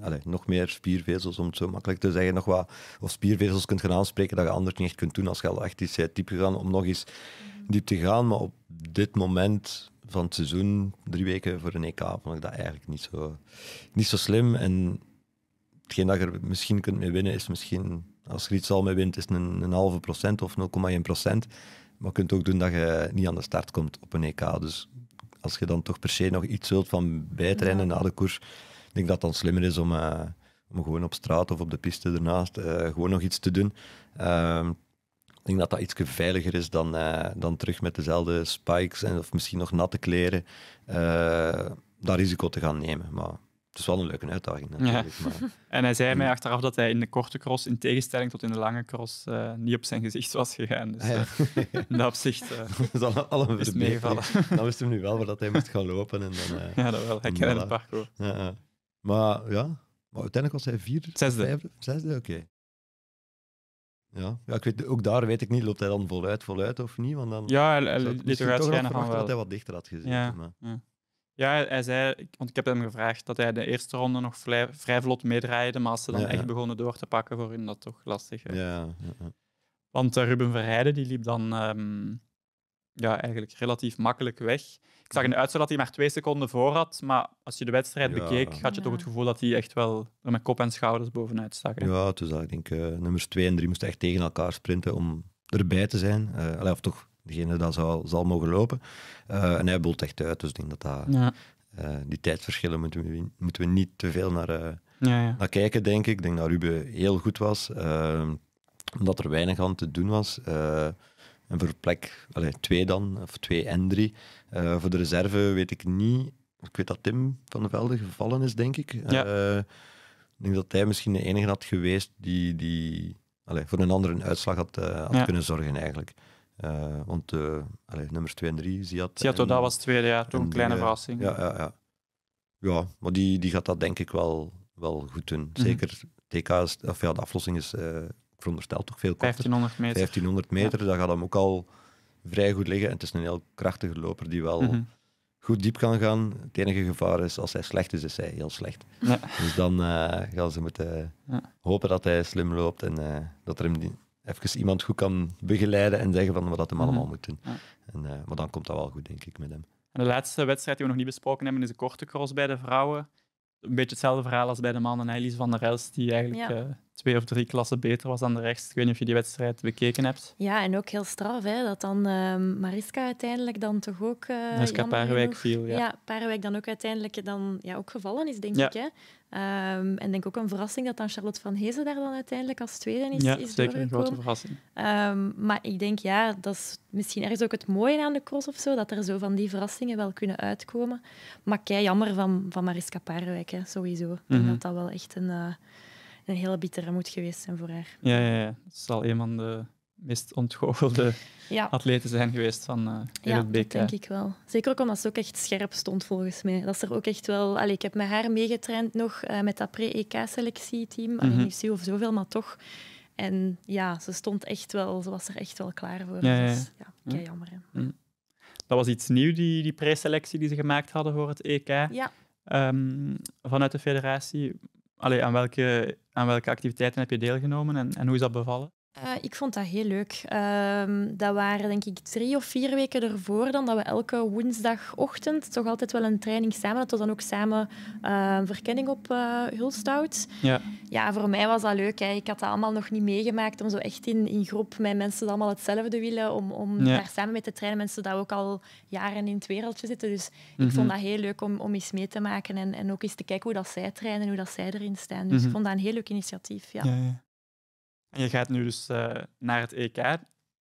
S3: allee, nog meer spiervezels, om het zo makkelijk te zeggen, nog wat, of spiervezels kunt gaan aanspreken dat je anders niet echt kunt doen als je al echt iets bent diep gegaan om nog eens mhm. diep te gaan. Maar op dit moment van het seizoen, drie weken voor een EK, vond ik dat eigenlijk niet zo, niet zo slim. En hetgeen dat je er misschien kunt mee winnen is misschien, als je iets al mee wint, is een, een halve procent of 0,1 procent. Maar je kunt ook doen dat je niet aan de start komt op een EK. Dus als je dan toch per se nog iets wilt van bijtrainen na de koers, ik denk dat het dan slimmer is om, eh, om gewoon op straat of op de piste ernaast eh, gewoon nog iets te doen. Ehm, ik denk dat dat iets veiliger is dan, eh, dan terug met dezelfde spikes en of misschien nog natte kleren dat risico te gaan nemen. Maar het is wel een leuke uitdaging natuurlijk.
S2: Maar...
S1: En hij zei mij mm. achteraf dat hij in de korte cross, in tegenstelling tot in de lange cross, eh, niet op zijn gezicht was gegaan. Dus ah, eh, in dat opzicht uh, dat al, Dan wist hij nu wel waar dat hij moest gaan lopen. En dan, ja, dat wel. Hij kende het parcours. Ja,
S3: maar ja, maar uiteindelijk was hij vier, zesde. zesde, oké. Ja. ja, ik weet, ook daar weet ik niet, loopt hij dan voluit, voluit of niet? Want dan ja, hij liet eruit schijnen van wel. dat hij wat dichter had gezeten. Ja,
S1: ja, hij zei, want ik heb hem gevraagd dat hij de eerste ronde nog vrij, vrij vlot meedraaide, maar als ze dan echt begonnen door te pakken, voor hun dat toch lastig. Ja, Want uh, Ruben Verheijden die liep dan ehm, ja, eigenlijk relatief makkelijk weg. Ik zag in mhm. de uitslag dat hij maar twee seconden voor had, maar als je de wedstrijd bekeek, had je toch het gevoel dat hij echt wel met kop en schouders bovenuit stak. Ja,
S3: dus ik denk, eh, nummers 2 en 3 moesten echt tegen elkaar sprinten om erbij te zijn. Uh, of toch degene dat zal, zal mogen lopen. Eh, en hij boelt echt uit, dus ik denk dat, dat ja. Eh, die tijdverschillen moeten we, moeten we niet te veel naar, eh, ja, ja. kijken, denk ik. Ik denk dat Ruben heel goed was, omdat er weinig aan te doen was. en voor plek allez, twee dan, of twee en drie. voor de reserve weet ik niet. Ik weet dat Tim van de Velde gevallen is, denk ik. ik denk dat hij misschien de enige had geweest die, die allez, voor een andere uitslag had, had kunnen zorgen, eigenlijk. Uh, want eh, allez, nummers 2 en 3, Ziad. Ziad, dat was
S1: het tweede, ja. Toen een kleine eh, verrassing. Ja, ja,
S3: ja. ja maar die, die gaat dat denk ik wel, wel goed doen. Mhm. Zeker TK, of ja, de aflossing is, uh, veronderstel toch veel korter. 1500 meter. 1500 meter, dat gaat hem ook al vrij goed liggen. En het is een heel krachtige loper die wel mhm. goed diep kan gaan. Het enige gevaar is, als hij slecht is, is hij heel slecht. Dus dan gaan ze moeten hopen dat hij slim loopt en dat er hem... Die, even iemand goed kan begeleiden en zeggen van wat hem mhm. allemaal moet doen. En, eh, maar dan komt dat wel goed, denk ik, met hem.
S1: En de laatste wedstrijd die we nog niet besproken hebben, is de korte cross bij de vrouwen. Een beetje hetzelfde verhaal als bij de mannen. Elise van der Elst, die eigenlijk eh, twee of drie klassen beter was dan de rechts. Ik weet niet of je die wedstrijd bekeken hebt.
S2: Ja, en ook heel straf hè, dat dan ehm, Mariska uiteindelijk dan toch ook... Eh, Mariska Paarwijk viel, ja. Ja, Paarwijk dan ook uiteindelijk dan, ja, ook gevallen is, denk ik. Hè. Ehm, en denk ook een verrassing dat dan Charlotte van Hezen daar dan uiteindelijk als tweede is Ja, is zeker een grote verrassing. Ehm, maar ik denk, ja, dat is misschien ergens ook het mooie aan de cross of zo, dat er zo van die verrassingen wel kunnen uitkomen. Maar kei jammer van, van Mariska Paarwijk, hè, sowieso. Ik denk mhm. dat dat wel echt een... Eh, een hele bittere moet geweest zijn voor haar.
S1: Ja, ja, ja. zal een van de meest ontgoochelde atleten zijn geweest van uh, ja, het BK. dat denk
S2: ik wel. Zeker ook omdat ze ook echt scherp stond, volgens mij. Dat is er ook echt wel... Allee, ik heb met haar meegetraind nog, eh, met dat pre-EK-selectieteam. Mm -hmm. Niet of zoveel, maar toch. En ja, ze stond echt wel... Ze was er echt wel klaar voor. Ja, Dus, ja jammer.
S1: Mhm. Dat was iets nieuws, die, die selectie die ze gemaakt hadden voor het EK. Ja. Ehm, vanuit de federatie. Allee, aan, welke, aan welke activiteiten heb je deelgenomen en, en hoe is dat bevallen?
S2: Eh, ik vond dat heel leuk. Ehm, dat waren denk ik drie of vier weken ervoor dan dat we elke woensdagochtend toch altijd wel een training samen hadden. dan ook samen uh, verkenning op eh, Hulstout. Ja. ja, voor mij was dat leuk. Hè. Ik had dat allemaal nog niet meegemaakt om zo echt in, in groep met mensen allemaal hetzelfde willen. Om, om daar samen mee te trainen. Mensen die ook al jaren in het wereldje zitten. Dus ik mhm. vond dat heel leuk om, om eens mee te maken en, en ook eens te kijken hoe dat zij trainen en hoe dat zij erin staan. Dus mhm. ik vond dat een heel leuk initiatief. ja, ja
S1: je gaat nu dus eh, naar het EK.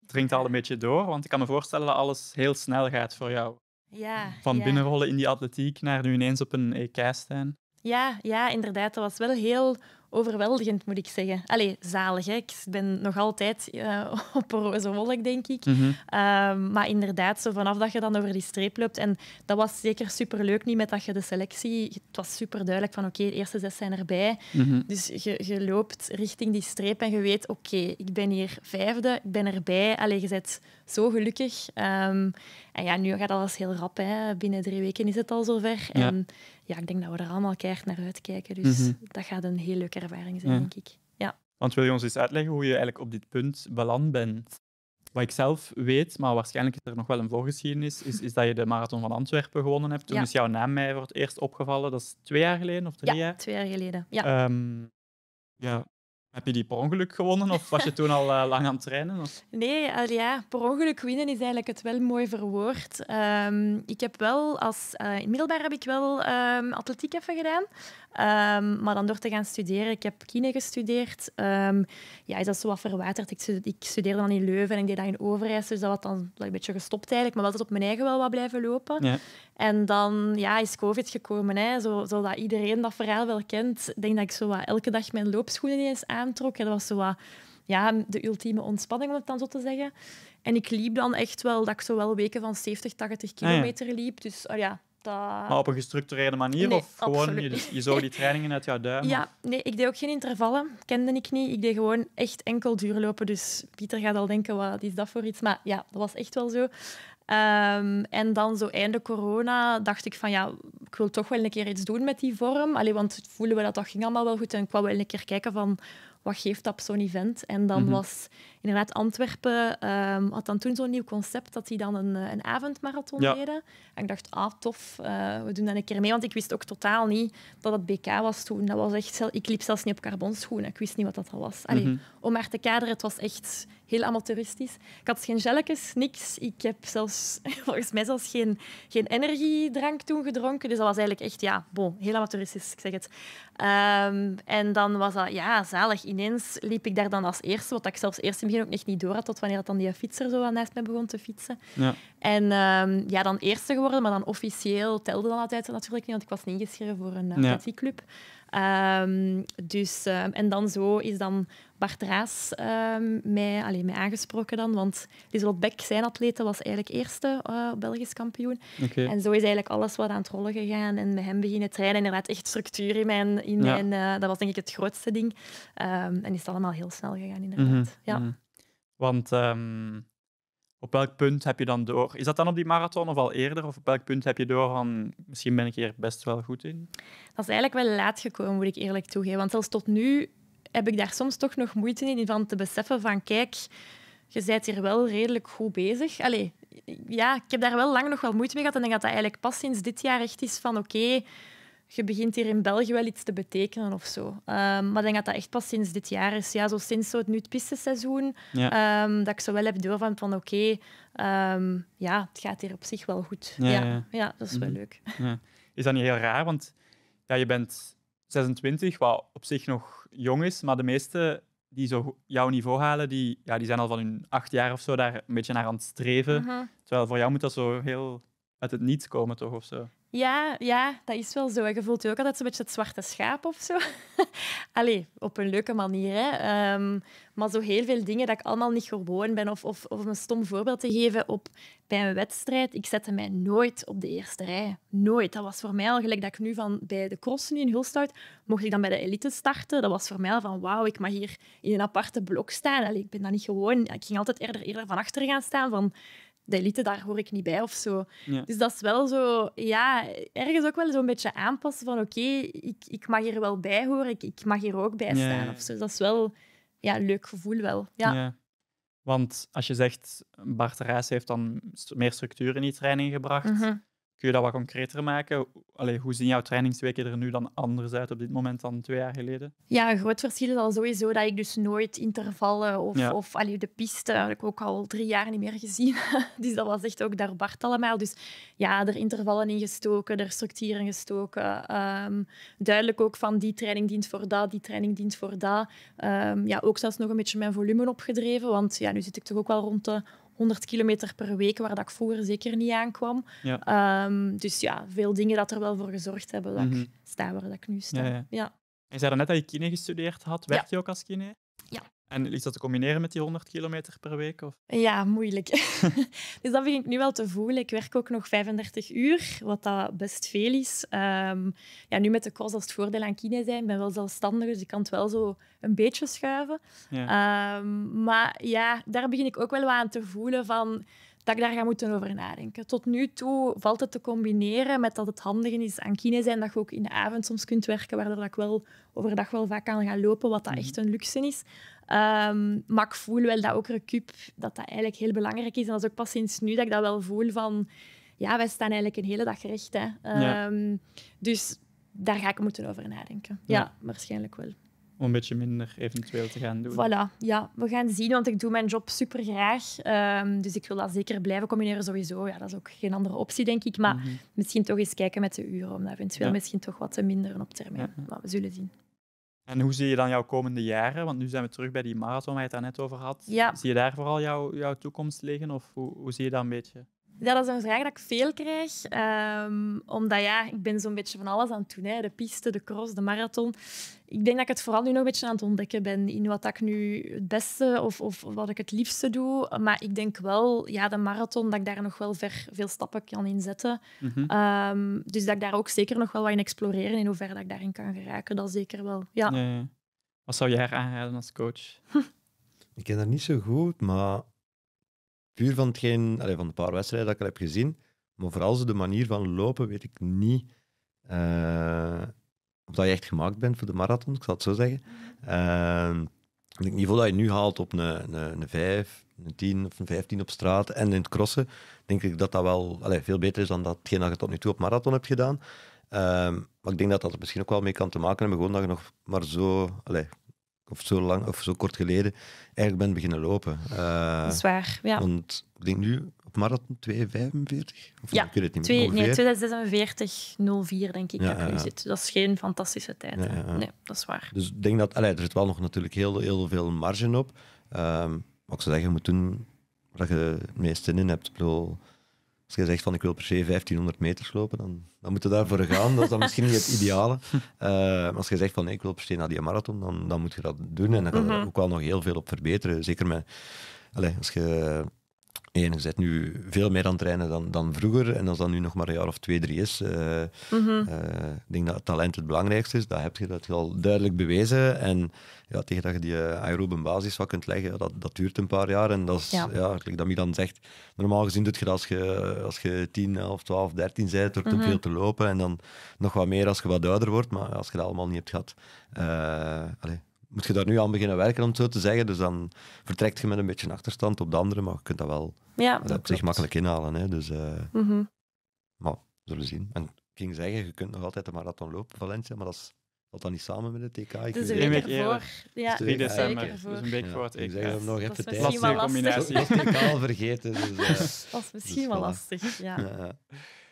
S1: Dringt al een beetje door, want ik kan me voorstellen dat alles heel snel gaat voor jou.
S2: Ja, Van binnenrollen
S1: in die atletiek naar nu ineens op een EK staan.
S2: Ja, ja, inderdaad. Dat was wel heel overweldigend, moet ik zeggen. Allee, zalig. Hè? Ik ben nog altijd uh, op een roze wolk, denk ik. Mhm. Ehm, maar inderdaad, zo vanaf dat je dan over die streep loopt... En dat was zeker superleuk, niet met dat je de selectie... Het was super duidelijk van, oké, de eerste zes zijn erbij. Mhm. Dus je, je, loopt richting die streep en je weet, oké, ik ben hier vijfde, ik ben erbij. Allee, je bent zo gelukkig. Ehm, en ja, nu gaat alles heel rap. Hè. Binnen drie weken is het al zover. Ja. En ja, ik denk dat we er allemaal keihard naar uitkijken. Dus mhm. dat gaat een heel leuke ervaring zijn, denk ik. Ja.
S1: Want wil je ons eens uitleggen hoe je eigenlijk op dit punt beland bent? Wat ik zelf weet, maar waarschijnlijk is er nog wel een voorgeschiedenis, is, is dat je de Marathon van Antwerpen gewonnen hebt. Toen is jouw naam mij voor het eerst opgevallen. Dat is twee jaar geleden of drie ja,
S2: jaar? twee jaar geleden. Ja.
S1: Ehm, ja. Heb je die per ongeluk gewonnen of was je toen al eh, lang aan het trainen? Of?
S2: Nee, al ja, per ongeluk winnen is eigenlijk het wel mooi verwoord. Ehm, ik heb wel als, eh, in middelbaar heb ik wel ehm, atletiek even gedaan, Ehm, maar dan door te gaan studeren, ik heb kine gestudeerd, ehm, ja, is dat zo wat verwaterd. Ik, studeerde, ik studeerde dan in Leuven en ik deed dat in Overijssel, dus dat was dan dat een beetje gestopt eigenlijk, maar wel dat op mijn eigen wel wat blijven lopen. Ja. En dan ja, is COVID gekomen, hè, zo, zo, dat iedereen dat verhaal wel kent. Ik denk dat ik zo wat elke dag mijn loopschoenen eens aantrok. En dat was zo wat ja, de ultieme ontspanning, om het dan zo te zeggen. En ik liep dan echt wel, dat ik zo wel weken van 70, 80 ah, kilometer liep. Dus oh ja, maar op
S1: een gestructureerde manier? of gewoon, je, dus- je zou die trainingen uit jouw duim? Ja,
S2: nee, ik deed ook geen intervallen. Kende ik niet. Ik deed gewoon echt enkel duurlopen. Dus Pieter gaat al denken, wat is dat voor iets? Maar ja, dat was echt wel zo. Ehm, en dan zo einde corona dacht ik van ja, ik wil toch wel een keer iets doen met die vorm. Allee, want voelen we dat dat ging allemaal wel goed. En ik kwam wel een keer kijken van wat geeft dat op zo'n event? En dan mhm. was inderdaad Antwerpen, ehm, had dan toen zo'n nieuw concept dat die dan een, eh, een avondmarathon deden. En ik dacht, ah tof, eh, we doen dat een keer mee. Want ik wist ook totaal niet dat het BK was toen. Dat was echt, ik liep zelfs niet op carbonschoenen. Ik wist niet wat dat al was. Allee, mhm. Om maar te kaderen, het was echt heel amateuristisch. Ik had geen gelletjes, niks. Ik heb zelfs, volgens mij zelfs geen, geen energiedrank toen gedronken. Dus dat was eigenlijk echt, ja, bon, heel amateuristisch, ik zeg het. Ehm, en dan was dat, ja, zalig. Ineens liep ik daar dan als eerste, wat ik zelfs eerst in het begin ook echt niet door had, tot wanneer dat dan die fietser zo naast mij begon te fietsen. Ja. En um, ja, dan eerste geworden, maar dan officieel telde dat altijd natuurlijk niet, want ik was niet ingeschreven voor een uh, Ehm, dus, ehm, en dan zo is dan Bart Raas ehm, mij, allee, mij aangesproken dan, want Liesbeth Beck, zijn atlete, was eigenlijk eerste eh, Belgisch kampioen. En zo is eigenlijk alles wat aan het rollen gegaan en met hem beginnen trainen. en Inderdaad, echt structuur in mijn... In mijn eh, dat was denk ik het grootste ding. en is het allemaal heel snel gegaan, inderdaad. Mhm, ja.
S1: Mhm op welk punt heb je dan door? Is dat dan op die marathon of al eerder? Of op welk punt heb je door van misschien ben ik hier best wel goed in?
S2: Dat is eigenlijk wel laat gekomen, moet ik eerlijk toegeven. Want zelfs tot nu heb ik daar soms toch nog moeite in van te beseffen van kijk, je bent hier wel redelijk goed bezig. Allee, ja, ik heb daar wel lang nog wel moeite mee gehad en ik denk dat eigenlijk pas sinds dit jaar echt is van oké, je begint hier in België wel iets te betekenen of zo. Ehm, maar ik denk dat dat echt pas sinds dit jaar is. Ja, zo sinds zo het nu-piste-seizoen. Ehm, dat ik zo wel heb door van, van oké, ehm, ja, het gaat hier op zich wel goed. Ja, ja. dat is wel mhm. leuk.
S1: Is dat niet heel raar? Want ja, je bent 26, wat op zich nog jong is. Maar de meeste die zo jouw niveau halen, die, ja, die zijn al van hun acht jaar of zo daar een beetje naar aan het streven. Mhm. Terwijl voor jou moet dat zo heel uit het niets komen, toch? Of zo.
S2: Ja, ja, dat is wel zo. Je voelt je ook altijd zo'n beetje het zwarte schaap of zo. Allee, op een leuke manier. Hè. Ehm, maar zo heel veel dingen dat ik allemaal niet gewoon ben. Of, of, of een stom voorbeeld te geven op, bij een wedstrijd. Ik zette mij nooit op de eerste rij. Nooit. Dat was voor mij al gelijk dat ik nu van, bij de crossen in Hulsthout... Mocht ik dan bij de elite starten, dat was voor mij al van... Wauw, ik mag hier in een aparte blok staan. Allee, ik ben dat niet gewoon. Ik ging altijd eerder, eerder van achter gaan staan. Van, de elite, daar hoor ik niet bij of zo. Dus dat is wel zo, ja, ergens ook wel zo'n beetje aanpassen van oké, ik, ik mag hier wel bij horen, ik, ik mag hier ook bij staan of zo. Dat is wel ja, een leuk gevoel wel. Ja.
S1: Want als je zegt, Bart Rijs heeft dan meer structuur in die training gebracht, mhm. Kun je dat wat concreter maken? Allee, hoe zien jouw trainingsweken er nu dan anders uit op dit moment dan twee jaar geleden?
S2: Ja, een groot verschil is al sowieso dat ik dus nooit intervallen of, of allee, de piste heb ik ook al drie jaar niet meer gezien. dus dat was echt ook daar Bart allemaal. Dus ja, er intervallen in gestoken, er structuur in gestoken. Ehm, duidelijk ook van die training dient voor dat, die training dient voor dat. Ehm, ja, ook zelfs nog een beetje mijn volume opgedreven, want ja, nu zit ik toch ook wel rond de 100 kilometer per week, waar dat ik vroeger zeker niet aankwam. Ja. Ehm, dus ja, veel dingen dat er wel voor gezorgd hebben dat ik mhm. sta waar dat ik nu sta. Ja,
S1: En je zei net dat je kine gestudeerd had. Werkte je ook als kine? Ja. En is dat te combineren met die 100 kilometer per week? Of?
S2: Ja, moeilijk. dus dat begin ik nu wel te voelen. Ik werk ook nog 35 uur, wat dat best veel is. Ehm, ja, nu met de kost als het voordeel aan Kine zijn, ik ben wel zelfstandig, dus ik kan het wel zo een beetje schuiven. Ehm, maar ja, daar begin ik ook wel wat aan te voelen van dat ik daar ga moeten over nadenken. Tot nu toe valt het te combineren met dat het handige is aan kine zijn, dat je ook in de avond soms kunt werken, waardoor ik wel overdag wel vaak kan gaan lopen, wat dat mhm. echt een luxe is. Um, maar ik voel wel dat ook recup, dat dat eigenlijk heel belangrijk is. En dat is ook pas sinds nu dat ik dat wel voel van... Ja, wij staan eigenlijk een hele dag recht. Ehm, dus daar ga ik moeten over nadenken. ja waarschijnlijk wel
S1: om een beetje minder eventueel te gaan doen. Voilà,
S2: ja, we gaan zien, want ik doe mijn job super graag. Ehm, dus ik wil dat zeker blijven combineren sowieso. Ja, dat is ook geen andere optie, denk ik. Maar mhm. misschien toch eens kijken met de uren om dat eventueel misschien toch wat te minderen op termijn. Maar we zullen zien.
S1: En hoe zie je dan jouw komende jaren? Want nu zijn we terug bij die marathon waar je het net over had. Ja. Zie je daar vooral jouw, jouw toekomst liggen? Of hoe, hoe zie je dat een beetje?
S2: Ja, dat is een vraag dat ik veel krijg. Ehm, omdat ja, ik ben zo'n beetje van alles aan het doen. De piste, de cross, de marathon. Ik denk dat ik het vooral nu nog een beetje aan het ontdekken ben in wat ik nu het beste of, of wat ik het liefste doe. Maar ik denk wel, ja, de marathon, dat ik daar nog wel ver, veel stappen kan in zetten. Mhm. Ehm, dus dat ik daar ook zeker nog wel wat in exploreren, in hoeverre dat ik daarin kan geraken. Dat zeker wel, ja.
S1: Wat zou jij haar aanraden als coach?
S3: ik ken dat niet zo goed, maar puur van, hetgeen, van de paar wedstrijden dat ik al heb gezien. Maar vooral ze de manier van lopen weet ik niet eh, of dat je echt gemaakt bent voor de marathon, ik zal het zo zeggen. Uh, het niveau dat je nu haalt op een, een, een 5, een 10 of een 15 op straat en in het crossen, denk ik dat dat wel allez, veel beter is dan datgene dat je tot nu toe op marathon hebt gedaan. Ehm, maar ik denk dat dat er misschien ook wel mee kan te maken hebben, gewoon dat je nog maar zo allez, of zo lang of zo kort geleden eigenlijk ben beginnen lopen. Uh, dat is waar, ja. Want ik denk nu op marathon 2,45? Of ja, ik weet het niet meer. Nee,
S2: 246, 04 denk ik dat ja, zit. Dat is geen fantastische tijd. Nee, dat is waar.
S3: Dus ik denk dat, allee, er zit wel nog natuurlijk heel, heel veel marge op. Um, maar ik zou zeggen, je moet doen waar je het meeste zin in hebt. Ik als je zegt van ik wil per se 1500 meters lopen, dan, dan moet je daarvoor gaan. Dat is dan misschien niet het ideale. Eh, maar als je zegt van ik wil per se naar die marathon, dan, dan moet je dat doen. En dan kan je er mhm. ook wel nog heel veel op verbeteren. Zeker met, allez, als je Nee, je bent nu veel meer aan het trainen dan, dan vroeger. En als dat nu nog maar een jaar of twee, drie is, eh, mhm. eh, ik denk dat het talent het belangrijkste is. Dat heb je dat al duidelijk bewezen. En ja, tegen dat je die eh, aerobe basis wat kunt leggen, dat, dat duurt een paar jaar. En dat is, ja, ja dan dat Milan zegt, normaal gezien doet je dat als je, als je 10, 11, 12, 13 bent, door mm te veel te lopen. En dan nog wat meer als je wat ouder wordt. Maar als je dat allemaal niet hebt gehad, uh, allez, moet je daar nu aan beginnen werken, om het zo te zeggen. Dus dan vertrekt je met een beetje achterstand op de andere, maar je kunt dat wel ja, dat op zich makkelijk inhalen. Hè. Dus, eh, mhm. Maar, zullen we zien. En ik ging zeggen, je kunt nog altijd de marathon lopen, Valencia, maar dat is wat dan niet samen met de TK? Ik dus een week ervoor. Ja, 3 december. Dus een week voor het EK. Zeg ik nog even tijd. Dat combinatie. Dat ik al vergeten. Dus, eh, dat is misschien wel lastig, ja.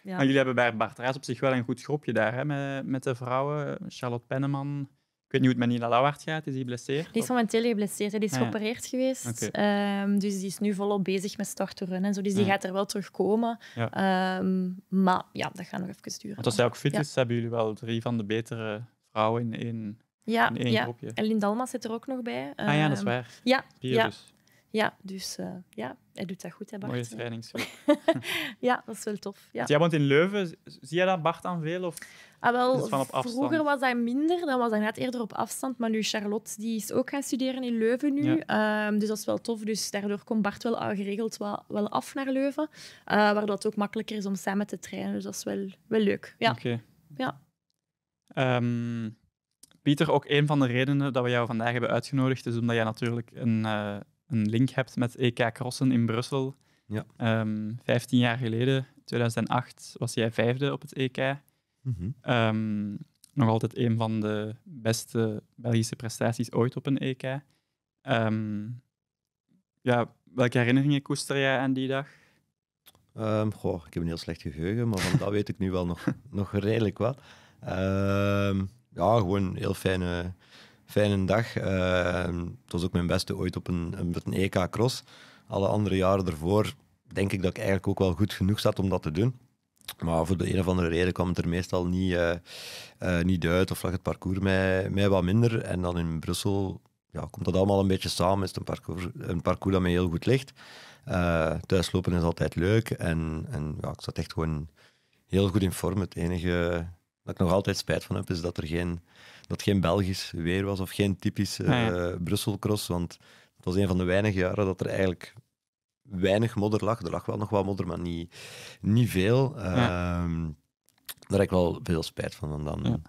S1: ja. jullie hebben bij Bartraas op zich wel een goed groepje daar, hè, met, met de vrouwen. Charlotte Penneman, ik weet niet hoe het met Nina Lauwaard gaat. Is hij geblesseerd? Die is
S2: momenteel geblesseerd. Die is ah, geopereerd geweest. Ehm, dus die is nu volop bezig met starteren. En zo, dus die ah. gaat er wel terugkomen. Ja. Ehm, maar ja, dat gaat nog even duren. Want als hij ook fit is,
S1: hebben jullie wel drie van de betere vrouwen in één ja, ja. Groepje. En
S2: Lindalma zit er ook nog bij. Ah ja, dat is ehm, waar. Ja, ja. Dus. Ja, dus eh, ja, hij doet dat goed, hè Bart. Mooie training. ja, dat is wel tof. Ja. Dus jij woont
S1: in Leuven. Zie je dat Bart aan veel? Of
S2: ah, wel, Vroeger was hij minder. Dan was hij net eerder op afstand. Maar nu Charlotte die is ook gaan studeren in Leuven nu. Ja. Ehm, dus dat is wel tof. Dus daardoor komt Bart wel geregeld wel, af naar Leuven. Uh, eh, waardoor het ook makkelijker is om samen te trainen. Dus dat is wel, wel leuk. Ja. Oké. Ja.
S1: Ehm, Pieter, ook een van de redenen dat we jou vandaag hebben uitgenodigd, is omdat jij natuurlijk een, eh, een link hebt met EK Crossen in Brussel. Ja. 15 ehm, jaar geleden, 2008, was jij vijfde op het EK. Mhm. Ehm, nog altijd een van de beste Belgische prestaties ooit op een EK. Ehm, ja, welke herinneringen koester jij aan die dag?
S3: goh, ik heb een heel slecht geheugen, maar van dat weet ik nu wel nog, nog redelijk wat. Um, ja, gewoon heel fijne, fijne dag. Ehm, het was ook mijn beste ooit op een, met een EK Cross. Alle andere jaren ervoor denk ik dat ik eigenlijk ook wel goed genoeg zat om dat te doen. Maar voor de een of andere reden kwam het er meestal niet, eh, eh, niet uit of lag het parcours mij, mij wat minder. En dan in Brussel ja, komt dat allemaal een beetje samen. Is het een parcours, een parcours dat mij heel goed ligt. Eh, thuislopen is altijd leuk. En, en ja, ik zat echt gewoon heel goed in vorm. Het enige dat ik nog altijd spijt van heb, is dat er geen dat geen Belgisch weer was of geen typisch uh, Brusselcross. Want het was een van de weinige jaren dat er eigenlijk weinig modder lag. Er lag wel nog wel modder, maar niet, niet veel. Ehm, daar heb ik wel veel spijt van. dan,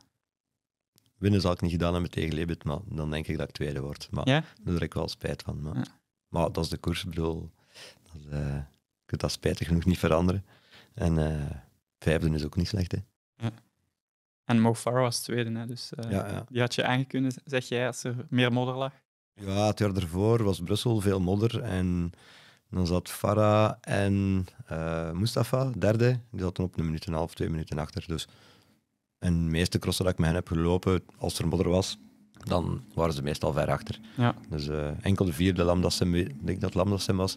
S3: Winnen zal ik niet gedaan hebben tegen Lebit, maar dan denk ik dat ik tweede word. Maar daar heb ik wel spijt van. Maar, maar dat is de koers, ik bedoel. Dat, is, eh, dat spijtig genoeg niet veranderen. En uh, vijfde is ook niet slecht, hè.
S1: En Mo Farah was tweede, dus eh, die had je aangekomen, zeg jij, als er
S3: meer modder lag. Ja, het jaar ervoor was Brussel veel modder en dan zat Farah en eh, Mustafa, derde, die zaten op een minuut en een half, twee minuten achter. Dus. En de meeste crossen dat ik met hen heb gelopen, als er modder was, dan waren ze meestal ver achter. Ja. Dus eh, enkel de vierde ze, denk dat ze was,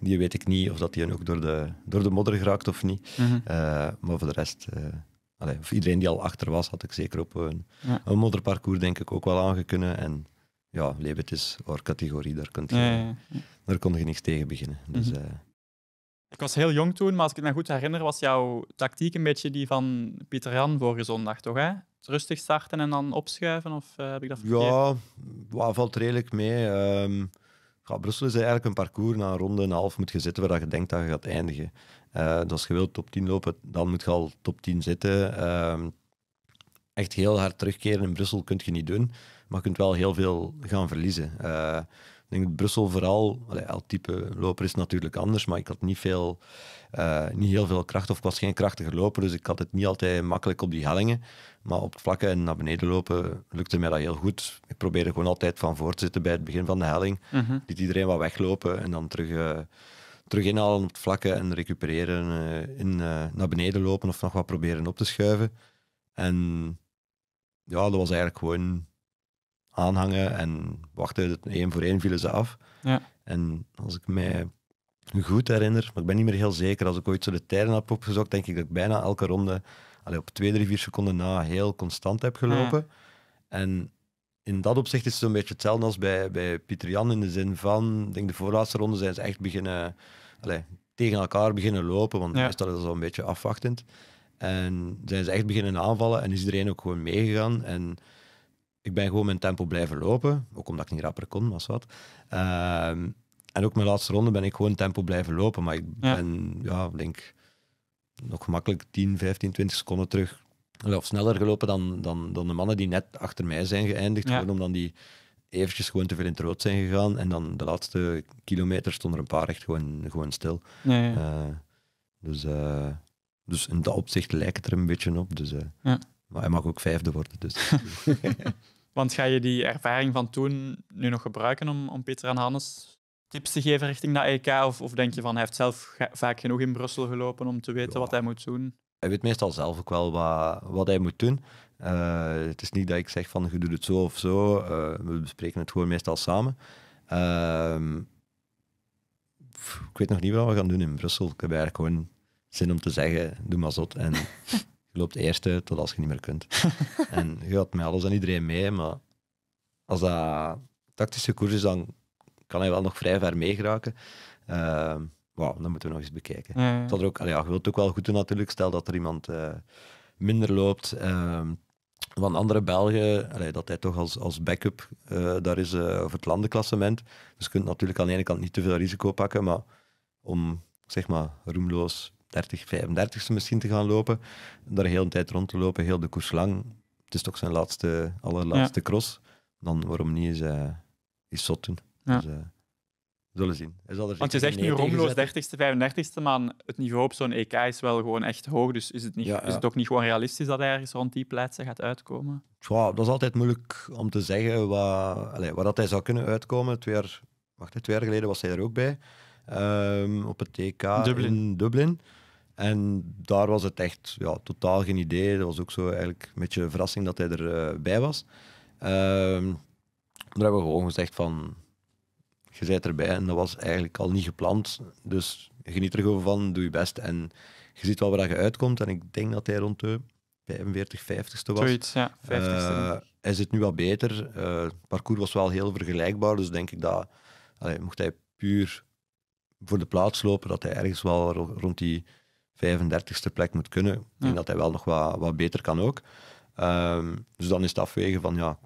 S3: die weet ik niet of dat die ook door de, door de modder geraakt of niet. Mhm. maar voor de rest of iedereen die al achter was, had ik zeker op een, ja. een modderparcours denk ik ook wel aangekunnen. En ja, Lebet is hoor categorie, daar kunt je, Daar kon je niks tegen beginnen. Dus, mhm. eh,
S1: ik was heel jong toen, maar als ik me goed herinner, was jouw tactiek een beetje die van Pieter Jan vorige zondag, toch? Hè? Rustig starten en dan opschuiven, of eh, heb ik dat verkeerd? Ja,
S3: wat valt redelijk mee. Ehm, Brussel is eigenlijk een parcours na een ronde en een half moet je zitten waar je denkt dat je gaat eindigen. Eh, dus als je wilt top 10 lopen, dan moet je al top 10 zitten. Ehm, echt heel hard terugkeren in Brussel kun je niet doen, maar je kunt wel heel veel gaan verliezen. Eh, ik denk dat Brussel vooral, allee, elk type loper is natuurlijk anders, maar ik had niet, veel, eh, niet heel veel kracht of ik was geen krachtige loper, dus ik had het niet altijd makkelijk op die hellingen. Maar op het en naar beneden lopen lukte mij dat heel goed. Ik probeerde gewoon altijd van voor te zitten bij het begin van de helling. Mm Liet iedereen wat weglopen en dan terug terug inhalen op het vlakke en recupereren, eh, in, eh, naar beneden lopen of nog wat proberen op te schuiven. En ja, dat was eigenlijk gewoon aanhangen en wachten. één voor één vielen ze af. Ja. En als ik mij goed herinner, maar ik ben niet meer heel zeker, als ik ooit zo de tijden heb opgezocht, denk ik dat ik bijna elke ronde allee, op twee, drie, vier seconden na heel constant heb gelopen. En in dat opzicht is het zo'n beetje hetzelfde als bij, bij Pieter Jan. In de zin van, ik denk de voorlaatste ronde zijn ze echt beginnen allez, tegen elkaar beginnen lopen. Want ja. dat is dat een beetje afwachtend. En zijn ze echt beginnen aanvallen en is iedereen ook gewoon meegegaan. En ik ben gewoon mijn tempo blijven lopen. Ook omdat ik niet rapper kon, was wat. Ehm, en ook mijn laatste ronde ben ik gewoon tempo blijven lopen. Maar ik ben, ja, denk nog gemakkelijk 10, 15, 20 seconden terug of sneller gelopen dan, dan, dan de mannen die net achter mij zijn geëindigd. Gewoon omdat die eventjes gewoon te veel in het rood zijn gegaan. En dan de laatste kilometer stonden er een paar echt gewoon, gewoon stil. Eh, dus, eh, dus in dat opzicht lijkt het er een beetje op. Dus, eh, ja. Maar hij mag ook vijfde worden. Dus.
S1: Want ga je die ervaring van toen nu nog gebruiken om, om Peter en Hannes tips te geven richting dat EK? Of, of denk je van hij heeft zelf vaak genoeg in Brussel gelopen om te weten wat hij moet doen?
S3: hij weet meestal zelf ook wel wat, wat hij moet doen. Eh, het is niet dat ik zeg van je doet het zo of zo. Eh, we bespreken het gewoon meestal samen. Ehm, ik weet nog niet wat we gaan doen in Brussel. Ik heb eigenlijk gewoon zin om te zeggen: doe maar zot. En je loopt eerst uit tot als je niet meer kunt. en je gaat met alles en iedereen mee. Maar als dat tactische koers is, dan kan hij wel nog vrij ver meegeraken. Ehm, wauw, dat moeten we nog eens bekijken. dat er ook, ja, je wilt het ook wel goed doen natuurlijk, stel dat er iemand eh, minder loopt. Um, van andere Belgen, dat hij toch als, als backup eh, daar is eh, over het landenklassement. Dus je kunt natuurlijk aan de ene kant niet te veel risico pakken, maar om zeg maar roemloos 30, 35ste misschien te gaan lopen, daar heel een tijd rond te lopen, heel de koers lang. Het is toch zijn laatste, allerlaatste cross. Dan waarom niet eens, uh, iets zot doen. Ja. Dus, zullen zien. er Want je zegt nu romloos
S1: 30ste, 35ste, maar het niveau op zo'n EK is wel gewoon echt hoog. Dus is het, niet, is het ook niet gewoon realistisch dat hij ergens rond die plaatsen gaat uitkomen?
S3: Ja, dat is altijd moeilijk om te zeggen wat, wat dat hij zou kunnen uitkomen. Twee jaar, wacht, twee jaar geleden was hij er ook bij. Ehm, op het TK e Dublin. in Dublin. En daar was het echt ja, totaal geen idee. Dat was ook zo eigenlijk een beetje een verrassing dat hij erbij eh, bij was. Um, daar hebben we gewoon gezegd van je bent erbij en dat was eigenlijk al niet gepland. Dus geniet er gewoon van, doe je best. En je ziet wel waar je uitkomt. En ik denk dat hij rond de 45, 50ste was. ja. 50ste. Eh, hij zit nu wat beter. Eh, het parcours was wel heel vergelijkbaar. Dus denk ik dat, mocht hij puur voor de plaats lopen, dat hij ergens wel rond die 35ste plek moet kunnen. En dat hij wel nog wat, wat beter kan ook. Ehm, dus dan is het afwegen van, ja,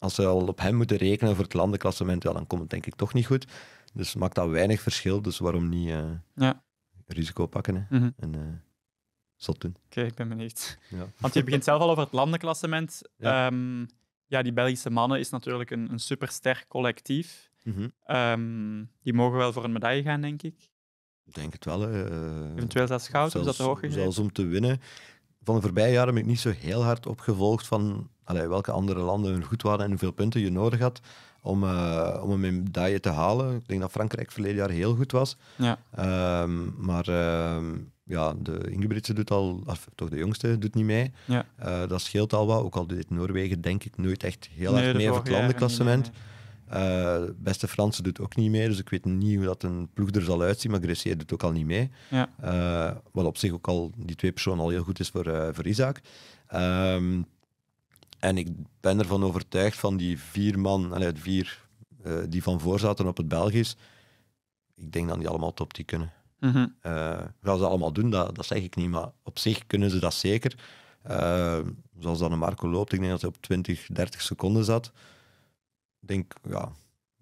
S3: als ze al op hem moeten rekenen voor het landenklassement, ja, dan komt het denk ik toch niet goed. Dus maakt dat weinig verschil, dus waarom niet eh, ja. risico pakken hè? Mhm. en uh, doen. Oké, ik ben benieuwd. Ja.
S1: Want je begint zelf al over het landenklassement. Ja, ehm, ja die Belgische mannen is natuurlijk een, een supersterk collectief. Mhm. Ehm, die mogen wel voor een medaille gaan, denk ik.
S3: Ik denk het wel. Eh, Eventueel zelfs goud, is dat hoog Zelfs om te winnen van de voorbije jaren ben ik niet zo heel hard opgevolgd van welke andere landen goed waren en hoeveel punten je nodig had om, uh, om een medaille te halen. Ik denk dat Frankrijk verleden jaar heel goed was. Ja. Ehm, maar ehm, ja, de Ingebritse doet al, of toch de jongste, doet niet mee. Ja. Eh, dat scheelt al wat, ook al doet Noorwegen denk ik nooit echt heel nee, erg mee voor het landenklassement. Uh, beste Fransen doet ook niet mee, dus ik weet niet hoe dat een ploeg er zal uitzien, maar Gressier doet ook al niet mee. Ja. Eh, wat op zich ook al, die twee personen al heel goed is voor, eh, voor Isaac. Ehm, en ik ben ervan overtuigd van die vier man, allee, vier die van voor zaten op het Belgisch, ik denk dat die allemaal top die kunnen. Mm gaan ze allemaal doen, dat, dat zeg ik niet, maar op zich kunnen ze dat zeker. zoals dan een Marco loopt, ik denk dat hij op 20, 30 seconden zat denk, ja,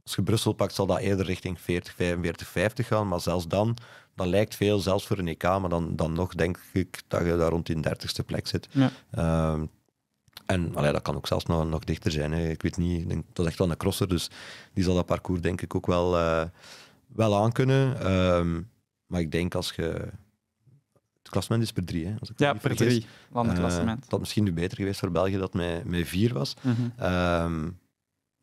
S3: als je Brussel pakt, zal dat eerder richting 40, 45, 50 gaan. Maar zelfs dan, dan lijkt veel, zelfs voor een EK, maar dan, dan nog denk ik dat je daar rond die dertigste plek zit. Ehm, en allee, dat kan ook zelfs nog, nog dichter zijn. Hè. Ik weet niet, ik denk, dat is echt wel een crosser, dus die zal dat parcours denk ik ook wel, uh, wel aankunnen. Um, maar ik denk als je... Het klassement is per drie, hè, als ik Ja, per drie, landelijk uh, eh, klassement. dat misschien nu beter geweest voor België dat met, met vier was. Mhm. Ehm,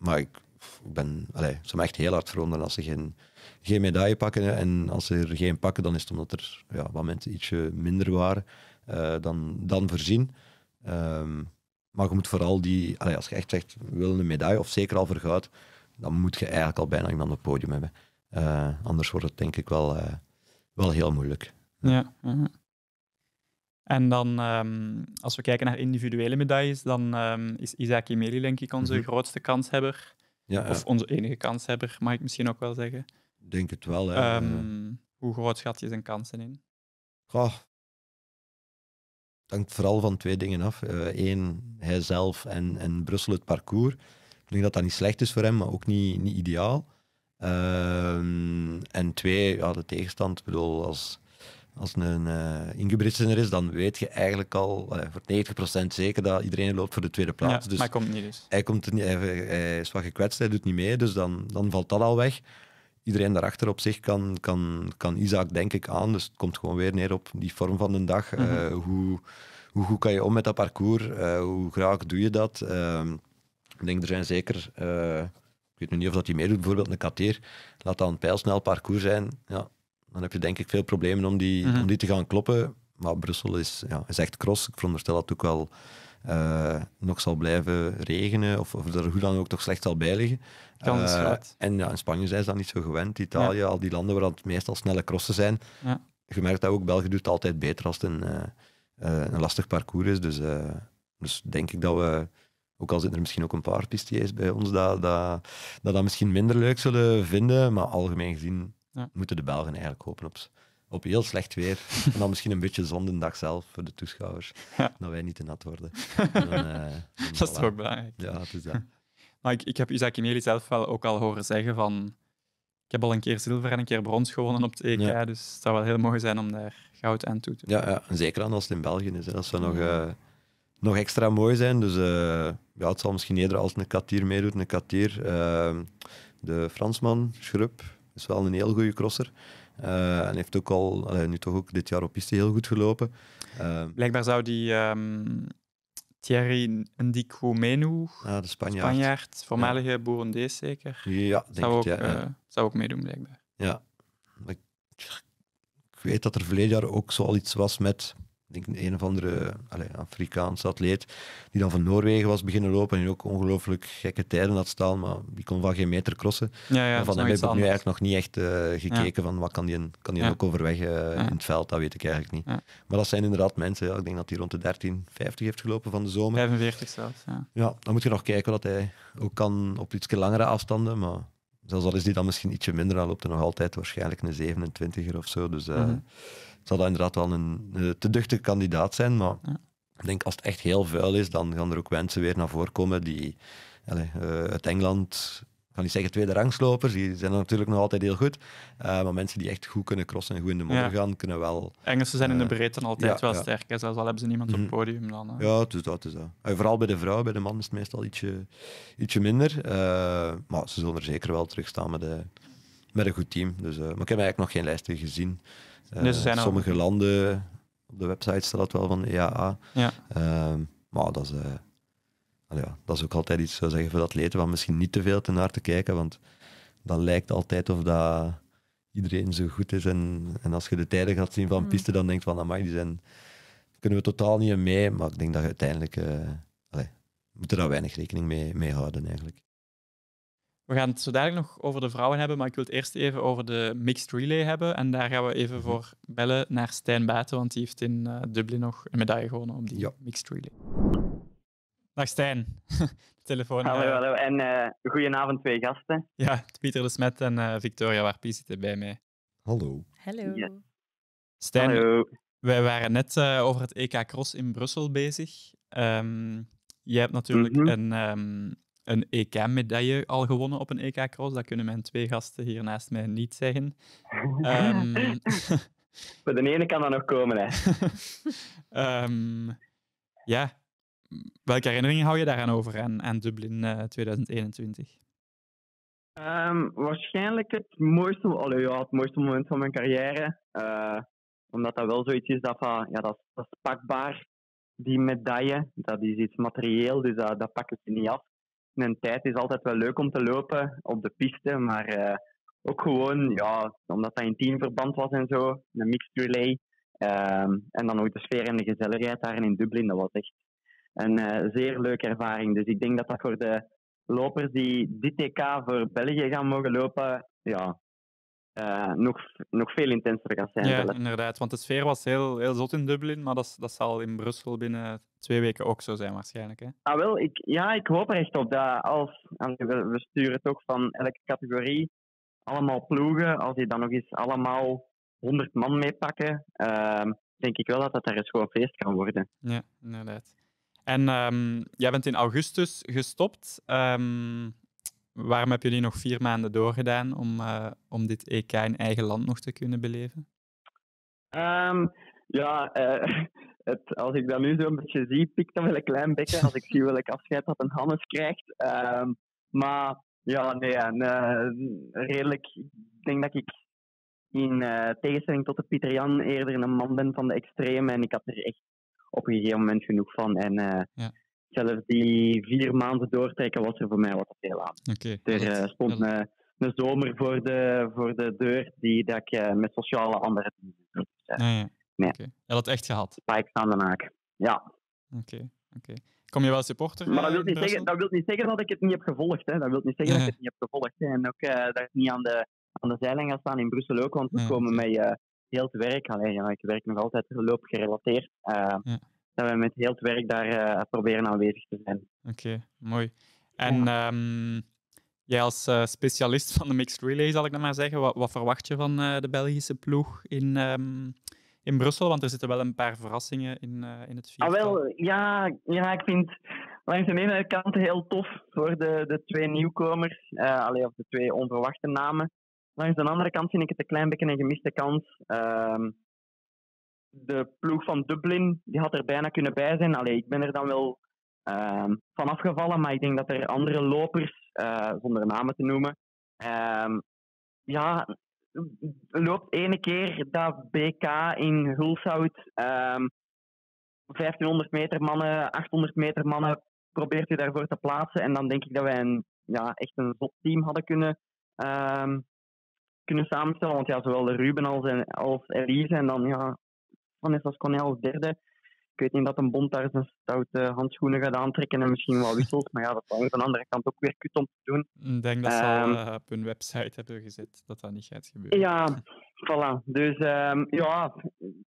S3: maar ik ben, allez, ze me echt heel hard verwonderen als ze geen, geen medaille pakken. En als ze er geen pakken, dan is het omdat er ja, wat mensen ietsje minder waren eh, dan, dan voorzien. Ehm, maar je moet vooral die, als je echt zegt, wil een medaille, of zeker al vergoud, dan moet je eigenlijk al bijna iemand op het podium hebben. Eh, anders wordt het denk ik wel, eh, wel heel moeilijk.
S1: ja. En dan, ehm, als we kijken naar individuele medailles, dan ehm, is Isaac Emeli denk ik onze mhm. grootste kanshebber. Ja, of onze enige kanshebber, mag ik misschien ook wel zeggen.
S3: Denk het wel, hè. Ehm,
S1: hoe groot schat je zijn kansen in?
S3: Goh. Het hangt vooral van twee dingen af. Eén, eh, hijzelf en, en Brussel het parcours. Ik denk dat dat niet slecht is voor hem, maar ook niet, niet ideaal. en twee, ja, de tegenstand. Ik bedoel, als als een uh, eh, er is, dan weet je eigenlijk al voor 90% zeker dat iedereen loopt voor de tweede plaats. dus hij komt niet dus. Hij, komt er niet, hij, is wat gekwetst, hij doet niet mee, dus dan, dan valt dat al weg. Iedereen daarachter op zich kan, kan, kan Isaac denk ik aan, dus het komt gewoon weer neer op die vorm van een dag. Mhm. Eh, hoe, hoe goed kan je om met dat parcours? Eh, hoe graag doe je dat? Ehm, ik denk, er zijn zeker... Ik weet nu niet of dat hij meedoet, bijvoorbeeld een kateer. Laat dat een pijlsnel parcours zijn. Ja, dan heb je denk ik veel problemen om die, mhm. om die te gaan kloppen. Maar Brussel is, ja, is echt cross. Ik veronderstel dat het ook wel eh, nog zal blijven regenen of, of er hoe dan ook toch slecht zal bijliggen. Uh, en ja, in Spanje zijn ze dat niet zo gewend. Italië, al die landen waar het meestal snelle crossen zijn. Ja. Je merkt dat ook, België doet altijd beter als het een, eh, een lastig parcours is. Dus, dus denk ik dat we, ook al zitten er misschien ook een paar pistiers bij ons, dat dat, dat, dat misschien minder leuk zullen vinden. Maar algemeen gezien Moeten de Belgen eigenlijk hopen op, op heel slecht weer. en dan misschien een beetje zondendag zelf voor de toeschouwers. Dat wij niet te nat worden. Eh, dat is toch toch belangrijk.
S1: Ja, het is dat. maar ik, ik heb Isaac Emeli zelf wel ook al horen zeggen van... Ik heb al een keer zilver en een keer brons gewonnen op het EK, dus het zou wel heel mooi zijn om daar goud aan toe te doen. Ja,
S3: ja. zeker dan als het in België is. Hè. Dat zou nog, eh, nog extra mooi zijn. Dus eh, ja, het zal misschien eerder als een katier meedoet. Een katier, de Fransman, Schrub is wel een heel goede crosser. Eh, en heeft ook al, nu toch ook dit jaar op piste heel goed gelopen. Eh, blijkbaar zou die ehm, Thierry Menu, ah, de Spanjaard,
S1: Spanjaard voormalige Boerendees zeker, ja, zou, ook, ja, eh, zou ook
S3: meedoen blijkbaar. Ja, ik, weet dat er verleden jaar ook zoal iets was met ik denk een of andere allez, Afrikaanse atleet, die dan van Noorwegen was beginnen lopen en ook ongelooflijk gekke tijden had staan, maar die kon van geen meter crossen. Ja, ja, van hem heb ik nu eigenlijk nog niet echt eh, gekeken van wat kan die, kan die ook overweg eh, in het veld, dat weet ik eigenlijk niet. Maar dat zijn inderdaad mensen, ik denk dat hij rond de 13, 50 heeft gelopen van de zomer. 45 zelfs, ja. Ja, dan moet je nog kijken wat hij ook kan op iets langere afstanden, maar zelfs al is die dan misschien ietsje minder, dan loopt hij nog altijd waarschijnlijk een 27er of zo, dus... Eh, mhm zal dat inderdaad wel een, eh, te duchtige kandidaat zijn. Maar ik denk als het echt heel vuil is, dan gaan er ook mensen weer naar voren komen die allez, eh, uit Engeland, ik ga niet zeggen tweede rangslopers, die zijn natuurlijk nog altijd heel goed. Eh, maar mensen die echt goed kunnen crossen en goed in de modder gaan, kunnen wel. Engelsen zijn in de breedte altijd wel sterk,
S1: hè, zelfs al hebben ze niemand op het mhm. podium dan. Ja, het is dat. is dat.
S3: vooral bij de vrouw, bij de man is het meestal ietsje, ietsje minder. maar ze zullen er zeker wel terug staan met, de, met een goed team. Dus, maar ik heb eigenlijk nog geen lijsten gezien. Eh, dus zijn sommige landen, op de website staat dat wel van EAA. Ja. Ehm, maar dat is, eh, ja, dat is ook altijd iets, zou zeggen, voor de atleten, van misschien niet te veel te naar te kijken, want dan lijkt altijd of dat iedereen zo goed is. En, en als je de tijden gaat zien van hmm. piste, dan denkt van, mag die zijn, kunnen we totaal niet mee. Maar ik denk dat je uiteindelijk, eh, moet er daar weinig rekening mee, mee houden eigenlijk.
S1: We gaan het zo dadelijk nog over de vrouwen hebben, maar ik wil het eerst even over de mixed relay hebben. En daar gaan we even mhm. voor bellen naar Stijn Baten, want die heeft in eh, Dublin nog een medaille gewonnen op die mixed relay. Dag Stijn, telefoon. Hallo, eh,
S4: hallo. En uh, goedenavond twee gasten.
S1: Ja, Pieter de Smet en Victoria Warpie zitten bij mij. Hallo. Hallo. Stijn, hallo. wij waren net over het EK Cross in Brussel bezig. Um, jij hebt natuurlijk mhm. een... Ehm, een EK-medaille al gewonnen op een EK-cross. Dat kunnen mijn twee gasten hier naast mij niet zeggen. Um, ehm,
S4: maar de ene kan dan nog komen, hè.
S1: Ehm, ja. Welke herinneringen hou je daaraan over, aan, Dublin 2021?
S4: Eh, ehm, waarschijnlijk het mooiste, ja, het mooiste moment van mijn carrière. Eh, omdat dat wel zoiets is dat, ja, dat, dat is pakbaar. Die medaille, dat is iets materieel, dus dat, dat pakken ze niet af een tijd is altijd wel leuk om te lopen op de piste, maar eh, ook gewoon, ja, omdat dat in teamverband was en zo, een mixed relay. Ehm, en dan ook de sfeer en de gezelligheid daar in Dublin, dat was echt een eh, zeer leuke ervaring. Dus ik denk dat dat voor de lopers die dit TK voor België gaan mogen lopen, ja, eh, nog, nog veel intenser gaat zijn. Ja,
S1: inderdaad, want de sfeer was heel, heel zot in Dublin, maar dat, dat zal in Brussel binnen twee weken ook zo zijn waarschijnlijk. Hè?
S4: Ah, wel, ik, ja, ik hoop er echt op dat als, we sturen toch van elke categorie allemaal ploegen, als die dan nog eens allemaal 100 man meepakken, uh, denk ik wel dat dat er eens gewoon feest kan worden.
S1: Ja, inderdaad. En ehm, jij bent in augustus gestopt. Ehm, waarom je jullie nog vier maanden doorgedaan om, eh, om dit EK in eigen land nog te kunnen beleven?
S4: Ehm, ja, eh, het, als ik dat nu zo'n beetje zie, pikt dat wel een klein beetje. Als ik zie welk afscheid dat een Hannes krijgt. Ehm, maar ja, nee, een, eh, redelijk. Ik denk dat ik in tegenstelling tot de Pieter Jan eerder een man ben van de extreme. En ik had er echt op een gegeven moment genoeg van. En ja zelfs die vier maanden doortrekken was er voor mij wat te veel aan. Okay, dus er eh, stond een, zomer voor de, voor de deur die dat ik eh, met sociale andere. dingen
S1: dus, eh, ah, ja. Nee. Okay. had het echt gehad. Spikes aan naak. Ja. Oké, oké. Kom je wel supporter? Maar dat wil, niet
S4: zeggen, dat ik het niet heb gevolgd. Hè. Dat wil niet zeggen dat ik het niet heb gevolgd. En ook dat ik niet aan de, aan de zijlijn ga staan in Brussel ook, want we komen met heel te werk. Alleen, ja, ik werk nog altijd loopgerelateerd. gerelateerd. ja dat we met heel het werk daar eh, proberen aanwezig te zijn.
S1: Oké, mooi. En ehm, jij als eh, specialist van de mixed relay, zal ik dan maar zeggen, wat, wat verwacht je van eh, de Belgische ploeg in, ehm, in Brussel? Want er zitten wel een paar verrassingen in, in het
S4: viertal. Ah, wel, ja, ja, ik vind langs de ene kant heel tof voor de, de twee nieuwkomers, alleen of de twee onverwachte namen. Langs de andere kant vind ik het een klein beetje een gemiste kans. Ehm, de ploeg van Dublin die had er bijna kunnen bij zijn. Allee, ik ben er dan wel ehm, van afgevallen, maar ik denk dat er andere lopers, eh, zonder namen te noemen, ehm, ja, loopt ene keer dat BK in Hulshout 1500 ehm, meter mannen, 800 meter mannen probeert u daarvoor te plaatsen. En dan denk ik dat wij een, ja, echt een zot team hadden kunnen, kunnen samenstellen. Want ja, zowel de Ruben als, en, als Elise en dan ja, als Connell als derde. Ik weet niet dat een bond daar zijn stoute handschoenen gaat aantrekken en misschien wel wissels, Maar ja, dat is aan de andere
S1: kant ook weer kut om te doen. Ik denk dat ze al ehm, eh, op hun website hebben gezet dat dat niet gaat gebeuren. Ja, voilà. Dus ehm, ja,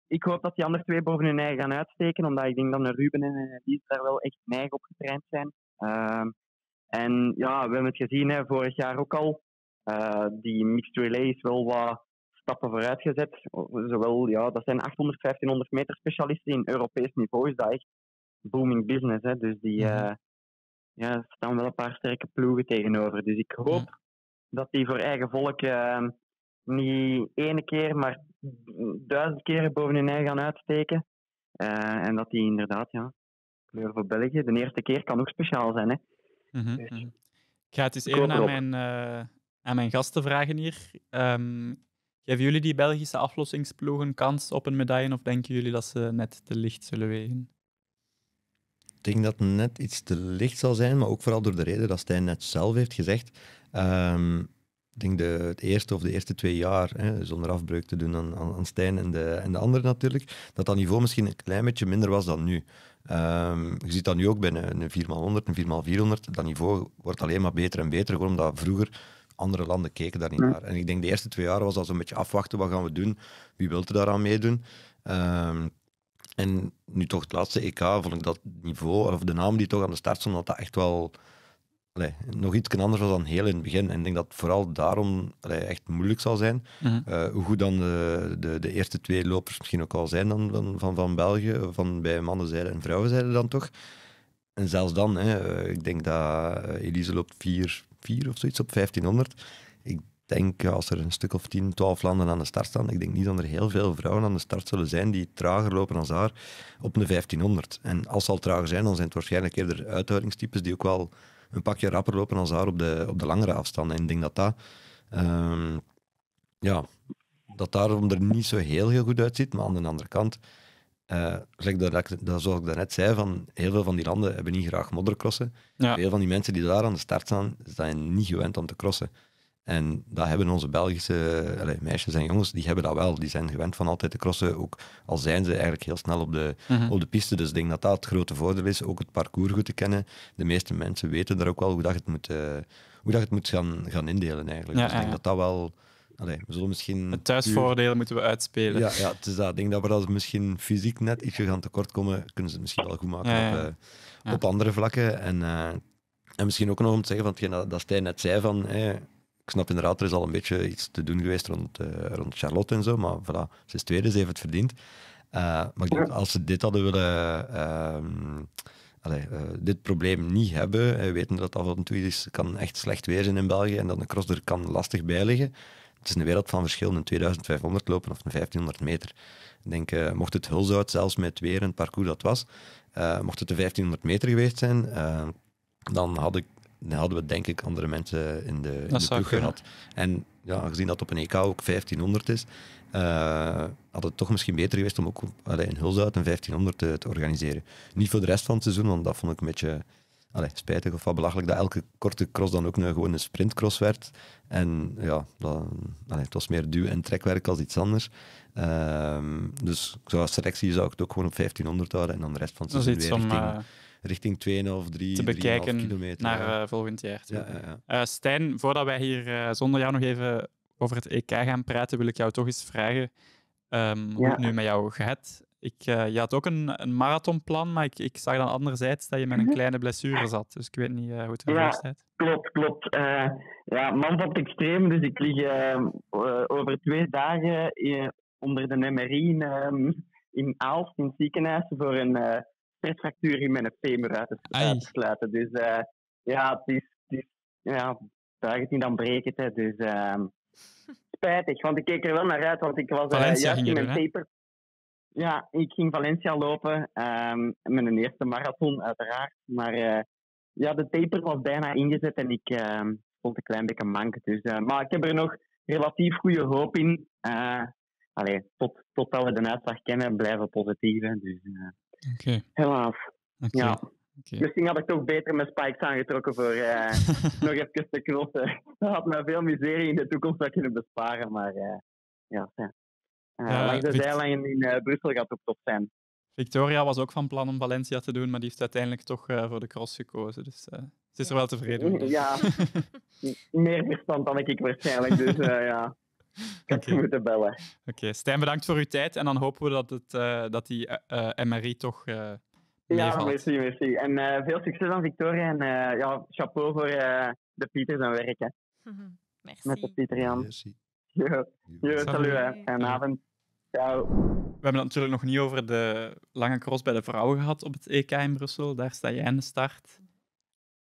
S4: ik hoop dat die andere twee boven hun eigen gaan uitsteken. Omdat ik denk dat Ruben en Lies daar wel echt neig op getraind zijn. Ehm, en ja, we hebben het gezien hè, vorig jaar ook al. Eh, die mixed relay is wel wat stappen vooruit gezet. Zowel, ja, dat zijn 800, 1500 meter specialisten in Europees niveau. Is dat echt booming business. Hè? Dus die mhm. eh, ja. ja staan wel een paar sterke ploegen tegenover. Dus ik mhm. hoop dat die voor eigen volk eh, niet ene keer, maar duizend keren boven hun eigen gaan uitsteken. Eh, en dat die inderdaad, ja, kleur voor België, de eerste keer kan ook speciaal zijn. Hè?
S1: Mm dus, mhm. ik ga het eens even aan mijn, uh, mijn gasten vragen hier. Ehm, Geven jullie die Belgische aflossingsploegen kans op een medaille of denken jullie dat ze net te licht zullen wegen?
S3: Ik denk dat het net iets te licht zal zijn, maar ook vooral door de reden dat Stijn net zelf heeft gezegd. Ehm, ik denk de, het eerste of de eerste twee jaar, hè, zonder afbreuk te doen aan, aan, Stijn en de, en de anderen natuurlijk, dat dat niveau misschien een klein beetje minder was dan nu. Ehm, je ziet dat nu ook bij een, een 4x100, een 4x400. Dat niveau wordt alleen maar beter en beter, gewoon omdat vroeger andere landen keken daar niet naar. En ik denk de eerste twee jaar was dat een beetje afwachten, wat gaan we doen? Wie wil er daaraan meedoen? Ehm, en nu toch het laatste EK vond ik dat niveau, of de naam die toch aan de start stond, dat dat echt wel nog iets anders was dan heel in het begin. En ik denk dat vooral daarom echt moeilijk zal zijn. Mhm. Eh, hoe goed dan de, de, de, eerste twee lopers misschien ook al zijn dan van, van, van België, van bij mannenzijde en vrouwenzijde dan toch. En zelfs dan, hè, eh, ik denk dat eh, Elise loopt vier vier of zoiets op 1500. Ik denk als er een stuk of 10, 12 landen aan de start staan, ik denk niet dat er heel veel vrouwen aan de start zullen zijn die trager lopen dan haar op de 1500. En als ze al trager zijn, dan zijn het waarschijnlijk eerder uithoudingstypes die ook wel een pakje rapper lopen dan haar op de, op de langere afstanden. En ik denk dat dat, ehm, ja, dat daarom er niet zo heel, heel goed uitziet. Maar aan de andere kant, uh, zoals ik daarnet zei, van heel veel van die landen hebben niet graag moddercrossen. Ja. Veel van die mensen die daar aan de start staan, zijn niet gewend om te crossen. En dat hebben onze Belgische allez, meisjes en jongens, die hebben dat wel. Die zijn gewend van altijd te crossen, ook al zijn ze eigenlijk heel snel op de, mhm. op de piste. Dus ik denk dat dat het grote voordeel is, ook het parcours goed te kennen. De meeste mensen weten daar ook wel hoe dat het moet, eh, hoe dat het moet gaan, gaan indelen eigenlijk. dus ik denk dat dat wel Allee, misschien... Het thuisvoordeel
S1: moeten we uitspelen. Ja, ja,
S3: het is dat. Ik denk dat we dat misschien fysiek net ietsje gaan tekortkomen, kunnen ze het misschien wel goed maken eh, Op, andere vlakken. En, eh, en misschien ook nog om te zeggen, van dat, dat Stijn net zei, van... ik snap inderdaad, er is al een beetje iets te doen geweest rond, eh, rond Charlotte en zo, maar voilà, ze is tweede, ze heeft het verdiend. maar ik denk, als ze dit hadden willen... Ehm, dit probleem niet hebben. We weten dat af en toe is, kan echt slecht weer zijn in België en dat een cross er kan lastig bij liggen het is een wereld van verschil. Een 2500 lopen of een 1500 meter. Ik denk, eh, mocht het Hulzout, zelfs met weer een parcours dat was, eh, mocht het de 1500 meter geweest zijn, eh, dan, ik, hadden we denk ik andere mensen in de, in de gehad. En ja, gezien dat op een EK ook 1500 is, had het toch misschien beter geweest om ook in Hulzout een 1500 te, organiseren. Niet voor de rest van het seizoen, want dat vond ik een beetje spijtig of wat belachelijk dat elke korte cross dan ook een, gewoon een sprintcross werd. En ja, dat, allee, het was meer duw- en trekwerk als iets anders. Ehm, dus zoals selectie zou ik het ook gewoon op 1500 houden en dan de rest van het seizoen weer richting, eh, richting 2,5, 3, te kilometer. naar eh, volgend jaar.
S1: Eh, Stijn, voordat wij hier zonder jou nog even over het EK gaan praten, wil ik jou toch eens vragen. Ehm, hoe het nu met jou gaat ik, eh, je had ook een, een marathonplan, maar ik, ik zag dan anderzijds dat je met een mhm. kleine blessure zat. Dus ik weet niet eh, hoe het ervoor ja, staat.
S4: Klopt, klopt. Eh, ja, man van het extreem. Dus ik lig ehm, over twee dagen onder de MRI in, ehm, in Aalst, in het ziekenhuis, voor een stressfractuur in mijn femur uit te sluiten. Dus ja, het is, het is ja, dagen die dan breken. Hè, dus ehm, spijtig, want ik keek er wel naar uit, want ik was uh, juist in mijn paper ja, ik ging Valencia lopen. Ehm, met een eerste marathon, uiteraard. Maar eh, ja, de taper was bijna ingezet en ik uh, vond een klein beetje mank. Dus, eh, maar ik heb er nog relatief goede hoop in. Eh, allee, tot, totdat we de uitslag kennen, blijven positief. Dus, okay. Helaas. Ja. Misschien had ik toch beter mijn spikes aangetrokken voor uh, nog even te knossen. Dat had me veel miserie in de toekomst kunnen besparen, maar uh, ja, langs de zijlijn in eh, Brussel gaat ook top zijn.
S1: Victoria was ook van plan om Valencia te doen, maar die heeft uiteindelijk toch eh, voor de cross gekozen. Dus eh, ze is er wel tevreden mee. Ja,
S4: meer verstand dan ik waarschijnlijk. Dus ja, ik heb okay. moeten bellen.
S1: Oké, Stijn, bedankt voor uw tijd. En dan hopen we dat, het, dat die MRI toch meevalt. Ja, merci,
S4: merci. En veel succes aan Victoria. En ja, chapeau voor de Pieters zijn werken.
S1: Merci. Met de Pieter Jan. Merci. Ja,
S4: hallo salut en
S1: avond. Ciao. We hebben het natuurlijk nog niet over de lange cross bij de vrouwen gehad op het EK in Brussel. Daar sta jij aan de start.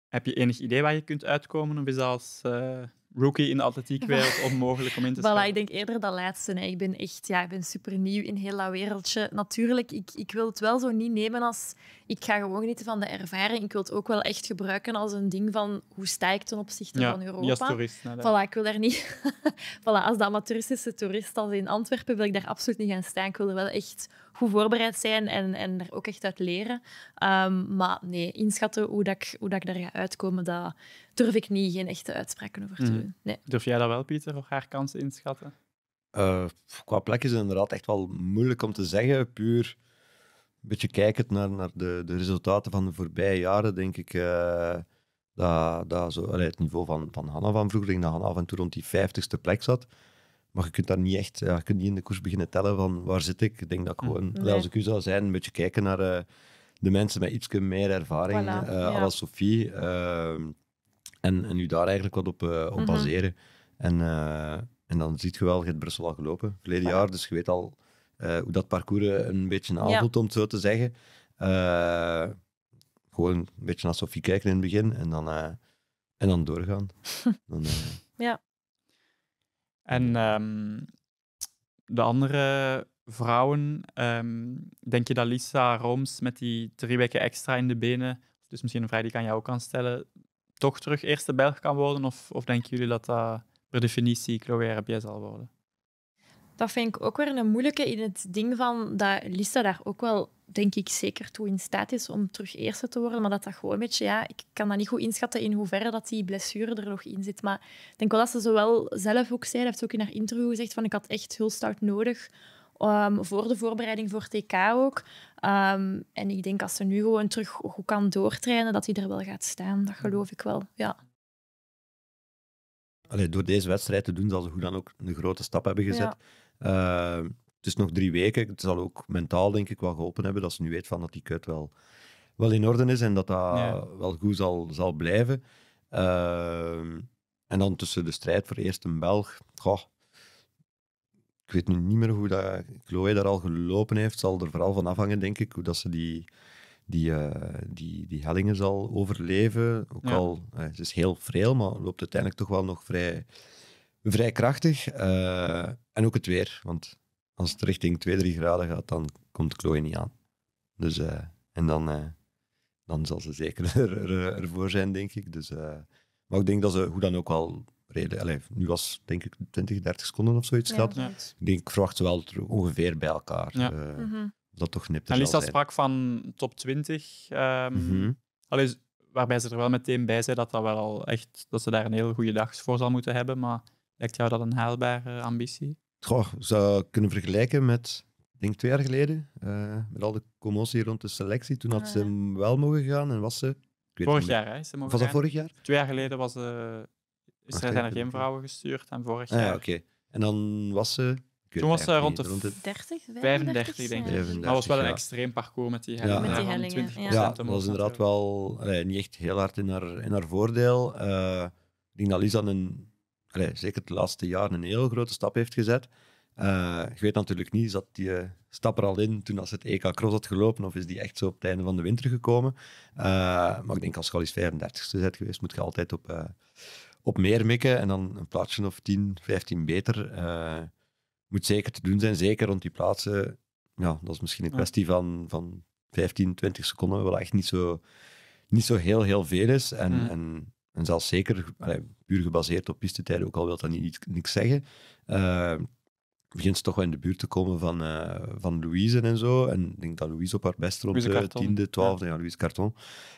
S1: Heb je enig idee waar je kunt uitkomen of is dat als eh, rookie in de atletiekwereld onmogelijk om in te staan. Voilà,
S2: ik denk eerder dat laatste. Ik ben echt ja, ik ben super nieuw in heel dat wereldje. Natuurlijk, ik, ik wil het wel zo niet nemen als... Ik ga gewoon genieten van de ervaring. Ik wil het ook wel echt gebruiken als een ding van... Hoe sta ik ten opzichte van Europa? als toerist. voilà, ik wil daar niet... voilà, als de amateuristische toerist als in Antwerpen wil ik daar absoluut niet gaan staan. Ik wil er wel echt goed voorbereid zijn en, en er ook echt uit leren. Ehm, maar nee, inschatten hoe, dat ik, hoe dat ik daar ga uitkomen, dat durf ik niet. Geen echte uitspraken over te mhm. doen. Nee.
S1: Durf jij dat wel, Pieter, of haar kansen inschatten?
S3: Eh, qua plek is het inderdaad echt wel moeilijk om te zeggen. Puur een beetje kijkend naar, naar de, de resultaten van de voorbije jaren, denk ik. Uh, dat, dat zo, allee, het niveau van, van Hanna van vroeger, denk dat Hanna af en toe rond die vijftigste plek zat. Maar je kunt daar niet echt, ja, je kunt niet in de koers beginnen tellen van waar zit ik. Ik denk dat ik hm. gewoon, nee. als ik u zou zijn, een beetje kijken naar eh, de mensen met iets meer ervaring, voilà, uh, eh, als Sophie. Ehm, en, en u daar eigenlijk wat op, eh, op mhm. baseren. en, en dan ziet je wel, je hebt Brussel al gelopen, verleden jaar. Dus je weet al hoe dat parcours een beetje aanvoelt, om het zo te zeggen. gewoon een beetje naar Sophie kijken in het begin en dan, en dan doorgaan. dan, ja. En
S1: ehm, de andere vrouwen, ehm, denk je dat Lisa Rooms met die drie weken extra in de benen, dus misschien een vraag die ik aan jou kan stellen, toch terug eerste Belg kan worden? Of, of denken jullie dat dat per definitie Chloe RB zal worden?
S2: Dat vind ik ook weer een moeilijke in het ding van dat Lisa daar ook wel denk ik zeker toe in staat is om terug eerste te worden. Maar dat dat gewoon een beetje, ja, ik kan dat niet goed inschatten in hoeverre dat die blessure er nog in zit. Maar ik denk wel dat ze zowel zelf ook zei, heeft heeft ook in haar interview gezegd, van ik had echt stout nodig ehm, voor de voorbereiding voor TK ook. Ehm, en ik denk als ze nu gewoon terug goed kan doortrainen, dat hij er wel gaat staan. Dat geloof ik wel, ja.
S3: Allee, door deze wedstrijd te doen, zal ze goed dan ook een grote stap hebben gezet. Ehm, het is nog drie weken. Het zal ook mentaal, denk ik, wel geholpen hebben dat ze nu weet van dat die kut wel, wel in orde is en dat dat wel goed zal, zal blijven. Ehm, en dan tussen de strijd voor eerst een Belg. Goh, ik weet nu niet meer hoe dat Chloe daar al gelopen heeft. Zal er vooral van afhangen, denk ik, hoe dat ze die, die, eh, die, die hellingen zal overleven. Ook al, uh, ze is heel vreel, maar loopt uiteindelijk toch wel nog vrij, vrij krachtig. Eh, en ook het weer, want als het richting 2, 3 graden gaat, dan komt Chloe niet aan. Dus, eh, en dan, eh, dan zal ze zeker er, ervoor zijn, denk ik. Dus, eh, maar ik denk dat ze hoe dan ook wel reden. Allee, nu was denk ik 20, 30 seconden of zoiets. gehad. Ik denk, ik verwacht ze wel ongeveer bij elkaar. Ja. Mm -hmm. Dat toch nipt. lisa sprak
S1: van top 20. Um, ehm, mhm. waarbij ze er wel meteen bij zei dat, dat, wel al echt, dat ze daar een heel goede dag voor zal moeten hebben. Maar lijkt jou dat een haalbare ambitie?
S3: Goh, zou kunnen vergelijken met, ik denk twee jaar geleden, eh, met al de commotie rond de selectie. Toen had ah, ze wel mogen gaan en was ze... Vorig jaar, hè? ze mogen was dat vorig jaar?
S1: Twee jaar geleden was, ze. Eh, is er, zijn er geen vrouwen gestuurd en vorig ah jaar... Ja,
S3: oké. En dan was ze... Toen was ze rond de, 30, 35, denk ik. maar dat was wel een
S1: extreem parcours met die hellingen. Ja, met die hellingen. Ja. dat was
S3: inderdaad wel niet echt heel hard in haar, in haar voordeel. Uh, ik denk dat Lisa een zeker de laatste jaren een heel grote stap heeft gezet. Uh, ik weet natuurlijk niet, zat die eh, stap er al in toen als het EK Cross had gelopen, of is die echt zo op het einde van de winter gekomen? Eh, maar ik denk als je al eens 35ste bent geweest, moet je altijd op, op meer mikken en dan een plaatsje of 10, 15 beter. moet zeker te doen zijn, zeker rond die plaatsen. Ja, dat is misschien een kwestie van, van 15, 20 seconden, wat echt niet zo, niet zo heel, heel veel is. En, en en zelfs zeker, allee, puur gebaseerd op pistetijden, ook al wil dat niet, niks zeggen, uh, begint ze toch wel in de buurt te komen van, eh, van Louise en zo. En ik denk dat Louise op haar best rond de tiende, twaalfde, ja, ja Louise Carton,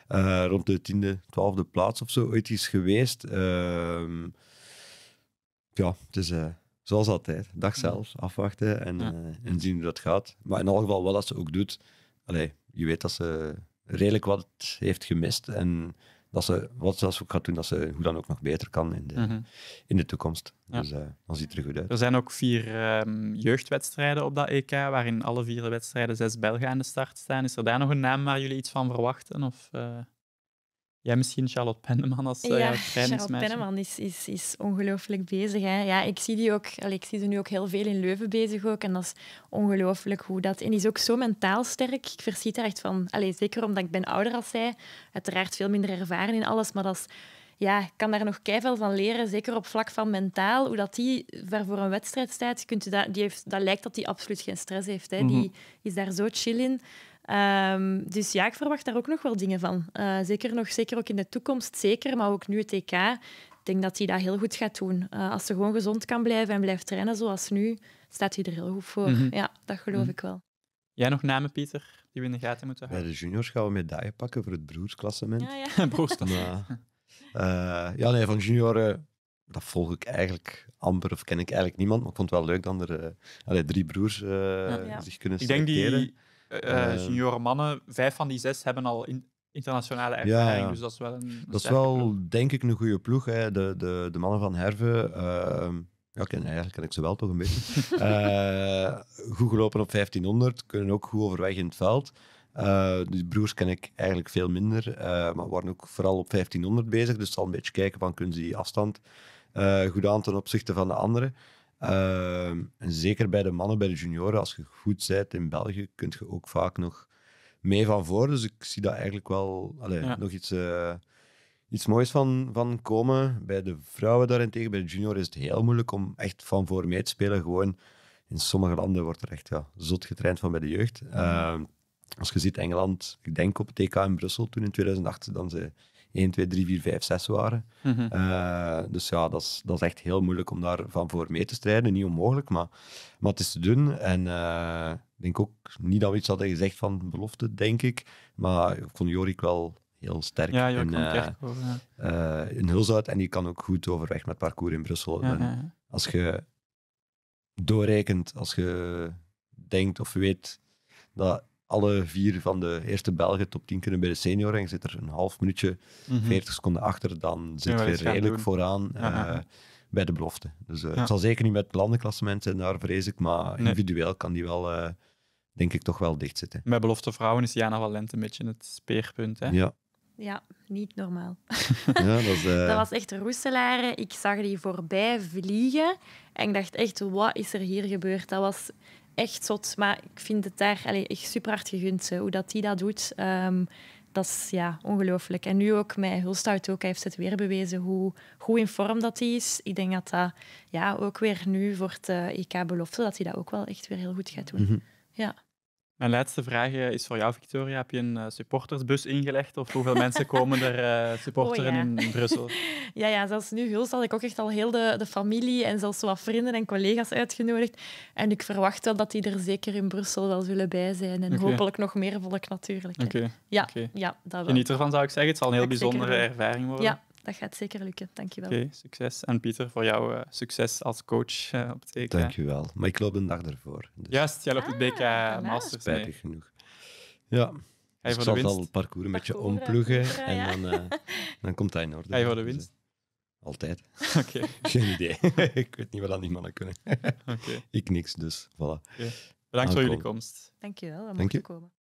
S3: eh, rond de tiende, twaalfde plaats of zo ooit is geweest. Ehm, ja, het is eh, zoals altijd, dag zelf, afwachten en, en zien hoe dat gaat. Maar in elk geval, wat dat ze ook doet, allee, je weet dat ze redelijk wat heeft gemist en dat ze, wat ze ook gaat doen, dat ze hoe dan ook nog beter kan in de, mhm. in de toekomst. Dus eh, dan ziet het er goed uit. Er
S1: zijn ook vier ehm, jeugdwedstrijden op dat EK, waarin alle vier de wedstrijden zes Belgen aan de start staan. Is er daar nog een naam waar jullie iets van verwachten? Of, eh? Jij misschien Charlotte Penneman als uh, ja, Charlotte Penneman
S2: is, is, is ongelooflijk bezig. Hè. Ja, ik, zie die ook, ik zie ze nu ook heel veel in Leuven bezig. Ook, en dat is ongelooflijk hoe dat... En die is ook zo mentaal sterk. Ik verschiet daar echt van. Allee, zeker omdat ik ben ouder als zij. Uiteraard veel minder ervaren in alles. Maar dat is, ja, ik kan daar nog keihard van leren. Zeker op vlak van mentaal. Hoe dat die voor een wedstrijd staat. Kunt u dat, die heeft, dat lijkt dat die absoluut geen stress heeft. Hè. Die mhm. is daar zo chill in. Ehm, dus ja, ik verwacht daar ook nog wel dingen van. Eh, zeker, nog, zeker ook in de toekomst, zeker, maar ook nu het EK. Ik denk dat hij dat heel goed gaat doen. Eh, als ze gewoon gezond kan blijven en blijft trainen zoals nu, staat hij er heel goed voor. Mhm. Ja, dat geloof mhm. ik wel.
S1: Jij nog namen, Pieter, die we in de gaten moeten
S3: houden? Bij de juniors gaan we medaille pakken voor het broersklassement. Ja, ja. maar, uh, ja, nee, van junioren dat volg ik eigenlijk amper of ken ik eigenlijk niemand. Maar ik vond het wel leuk dat er uh, drie broers zich kunnen selecteren. Ik denk die uh, eh, eh, ehm, junioren
S1: mannen, vijf van die zes hebben al internationale ervaring. dus dat is wel een. Dat is wel,
S3: denk ik, een goede ploeg. Hè. De, de, de mannen van Herve. Ehm, ja, ken, eigenlijk ken ik ze wel toch een beetje. uh, goed gelopen op 1500, kunnen ook goed overweg in het veld. Uh, broers ken ik eigenlijk veel minder, maar waren ook vooral op 1500 bezig. Dus zal een beetje kijken van kunnen ze die afstand goed aan ten opzichte van de anderen. Ehm, zeker bij de mannen, bij de junioren, als je goed bent in België, kun je ook vaak nog mee van voor. Dus ik zie daar eigenlijk wel nog iets, eh, iets moois van, van komen. Bij de vrouwen daarentegen, bij de junior is het heel moeilijk om echt van voor mee te spelen. Gewoon in sommige landen wordt er echt ja, zot getraind van bij de jeugd. Mhm. Ehm, als je ziet Engeland, ik denk op TK in Brussel toen in 2008, dan ze 1, 2, 3, 4, 5, 6 waren. Mhm. Eh, dus ja, dat is, dat is echt heel moeilijk om daar van voor mee te strijden. Niet onmogelijk, maar, maar het is te doen. En eh, ik denk ook niet dat we iets hadden gezegd van belofte, denk ik. Maar ik vond Jorik wel heel sterk ja, in, uh, eh, Huls uit. En die kan ook goed overweg met parcours in Brussel. als je doorrekent, als je denkt of weet dat alle vier van de eerste Belgen top 10 kunnen bij de senior. En zit er een half minuutje, 40 mhm. seconden achter, dan zit je redelijk vooraan uh, bij de belofte. Dus uh, het zal zeker niet met landenklassement zijn, daar vrees ik. Maar individueel kan die wel, eh, denk ik, toch wel dicht zitten. Met belofte
S1: vrouwen is Jana Valente een beetje het speerpunt. Hè? Ja.
S2: Ja, niet normaal. ja, dat, dat, was echt roeselaren. Ik zag die voorbij vliegen en ik dacht echt, wat is er hier gebeurd? Dat was echt zot. Maar ik vind het daar allee, echt super hard gegund. Hoe dat die dat doet, ehm, dat is ja, ongelooflijk. En nu ook met Hulstout ook, hij heeft het weer bewezen hoe, hoe in vorm dat hij is. Ik denk dat dat ja, ook weer nu voor het EK eh, e belofte, dat hij dat ook wel echt weer heel goed gaat doen. Mhm. Ja.
S1: Mijn laatste vraag eh, is voor jou, Victoria. Heb je een eh, supportersbus ingelegd of hoeveel mensen komen er uh, supporteren oh, in, Brussel?
S2: ja, ja, zelfs nu Huls had ik ook echt al heel de, de familie en zelfs wat vrienden en collega's uitgenodigd. En ik verwacht wel dat die er zeker in Brussel wel zullen bij zijn. En hopelijk nog meer volk natuurlijk. Oké. Ja, ja, dat wel. Geniet ervan,
S1: zou ik zeggen. Het zal een heel bijzondere ervaring worden. Ja,
S2: dat gaat zeker lukken. Dankjewel. Oké,
S1: succes. En Pieter, voor jou eh, succes als coach eh, op het EK.
S3: Dankjewel. Maar ik loop een dag ervoor.
S1: Dus Juist, jij loopt het ah, BK eh, voilà. Masters Spijtig genoeg.
S3: Ja. Dus ik al parcours een beetje omploegen ja. en dan, dan komt hij in orde. Hij voor de winst? Dus, altijd. Oké. Geen idee. ik weet niet wat aan die mannen kunnen. Oké. Ik niks, dus voilà. Bedankt voor jullie komst.
S2: Dankjewel, dat mocht komen.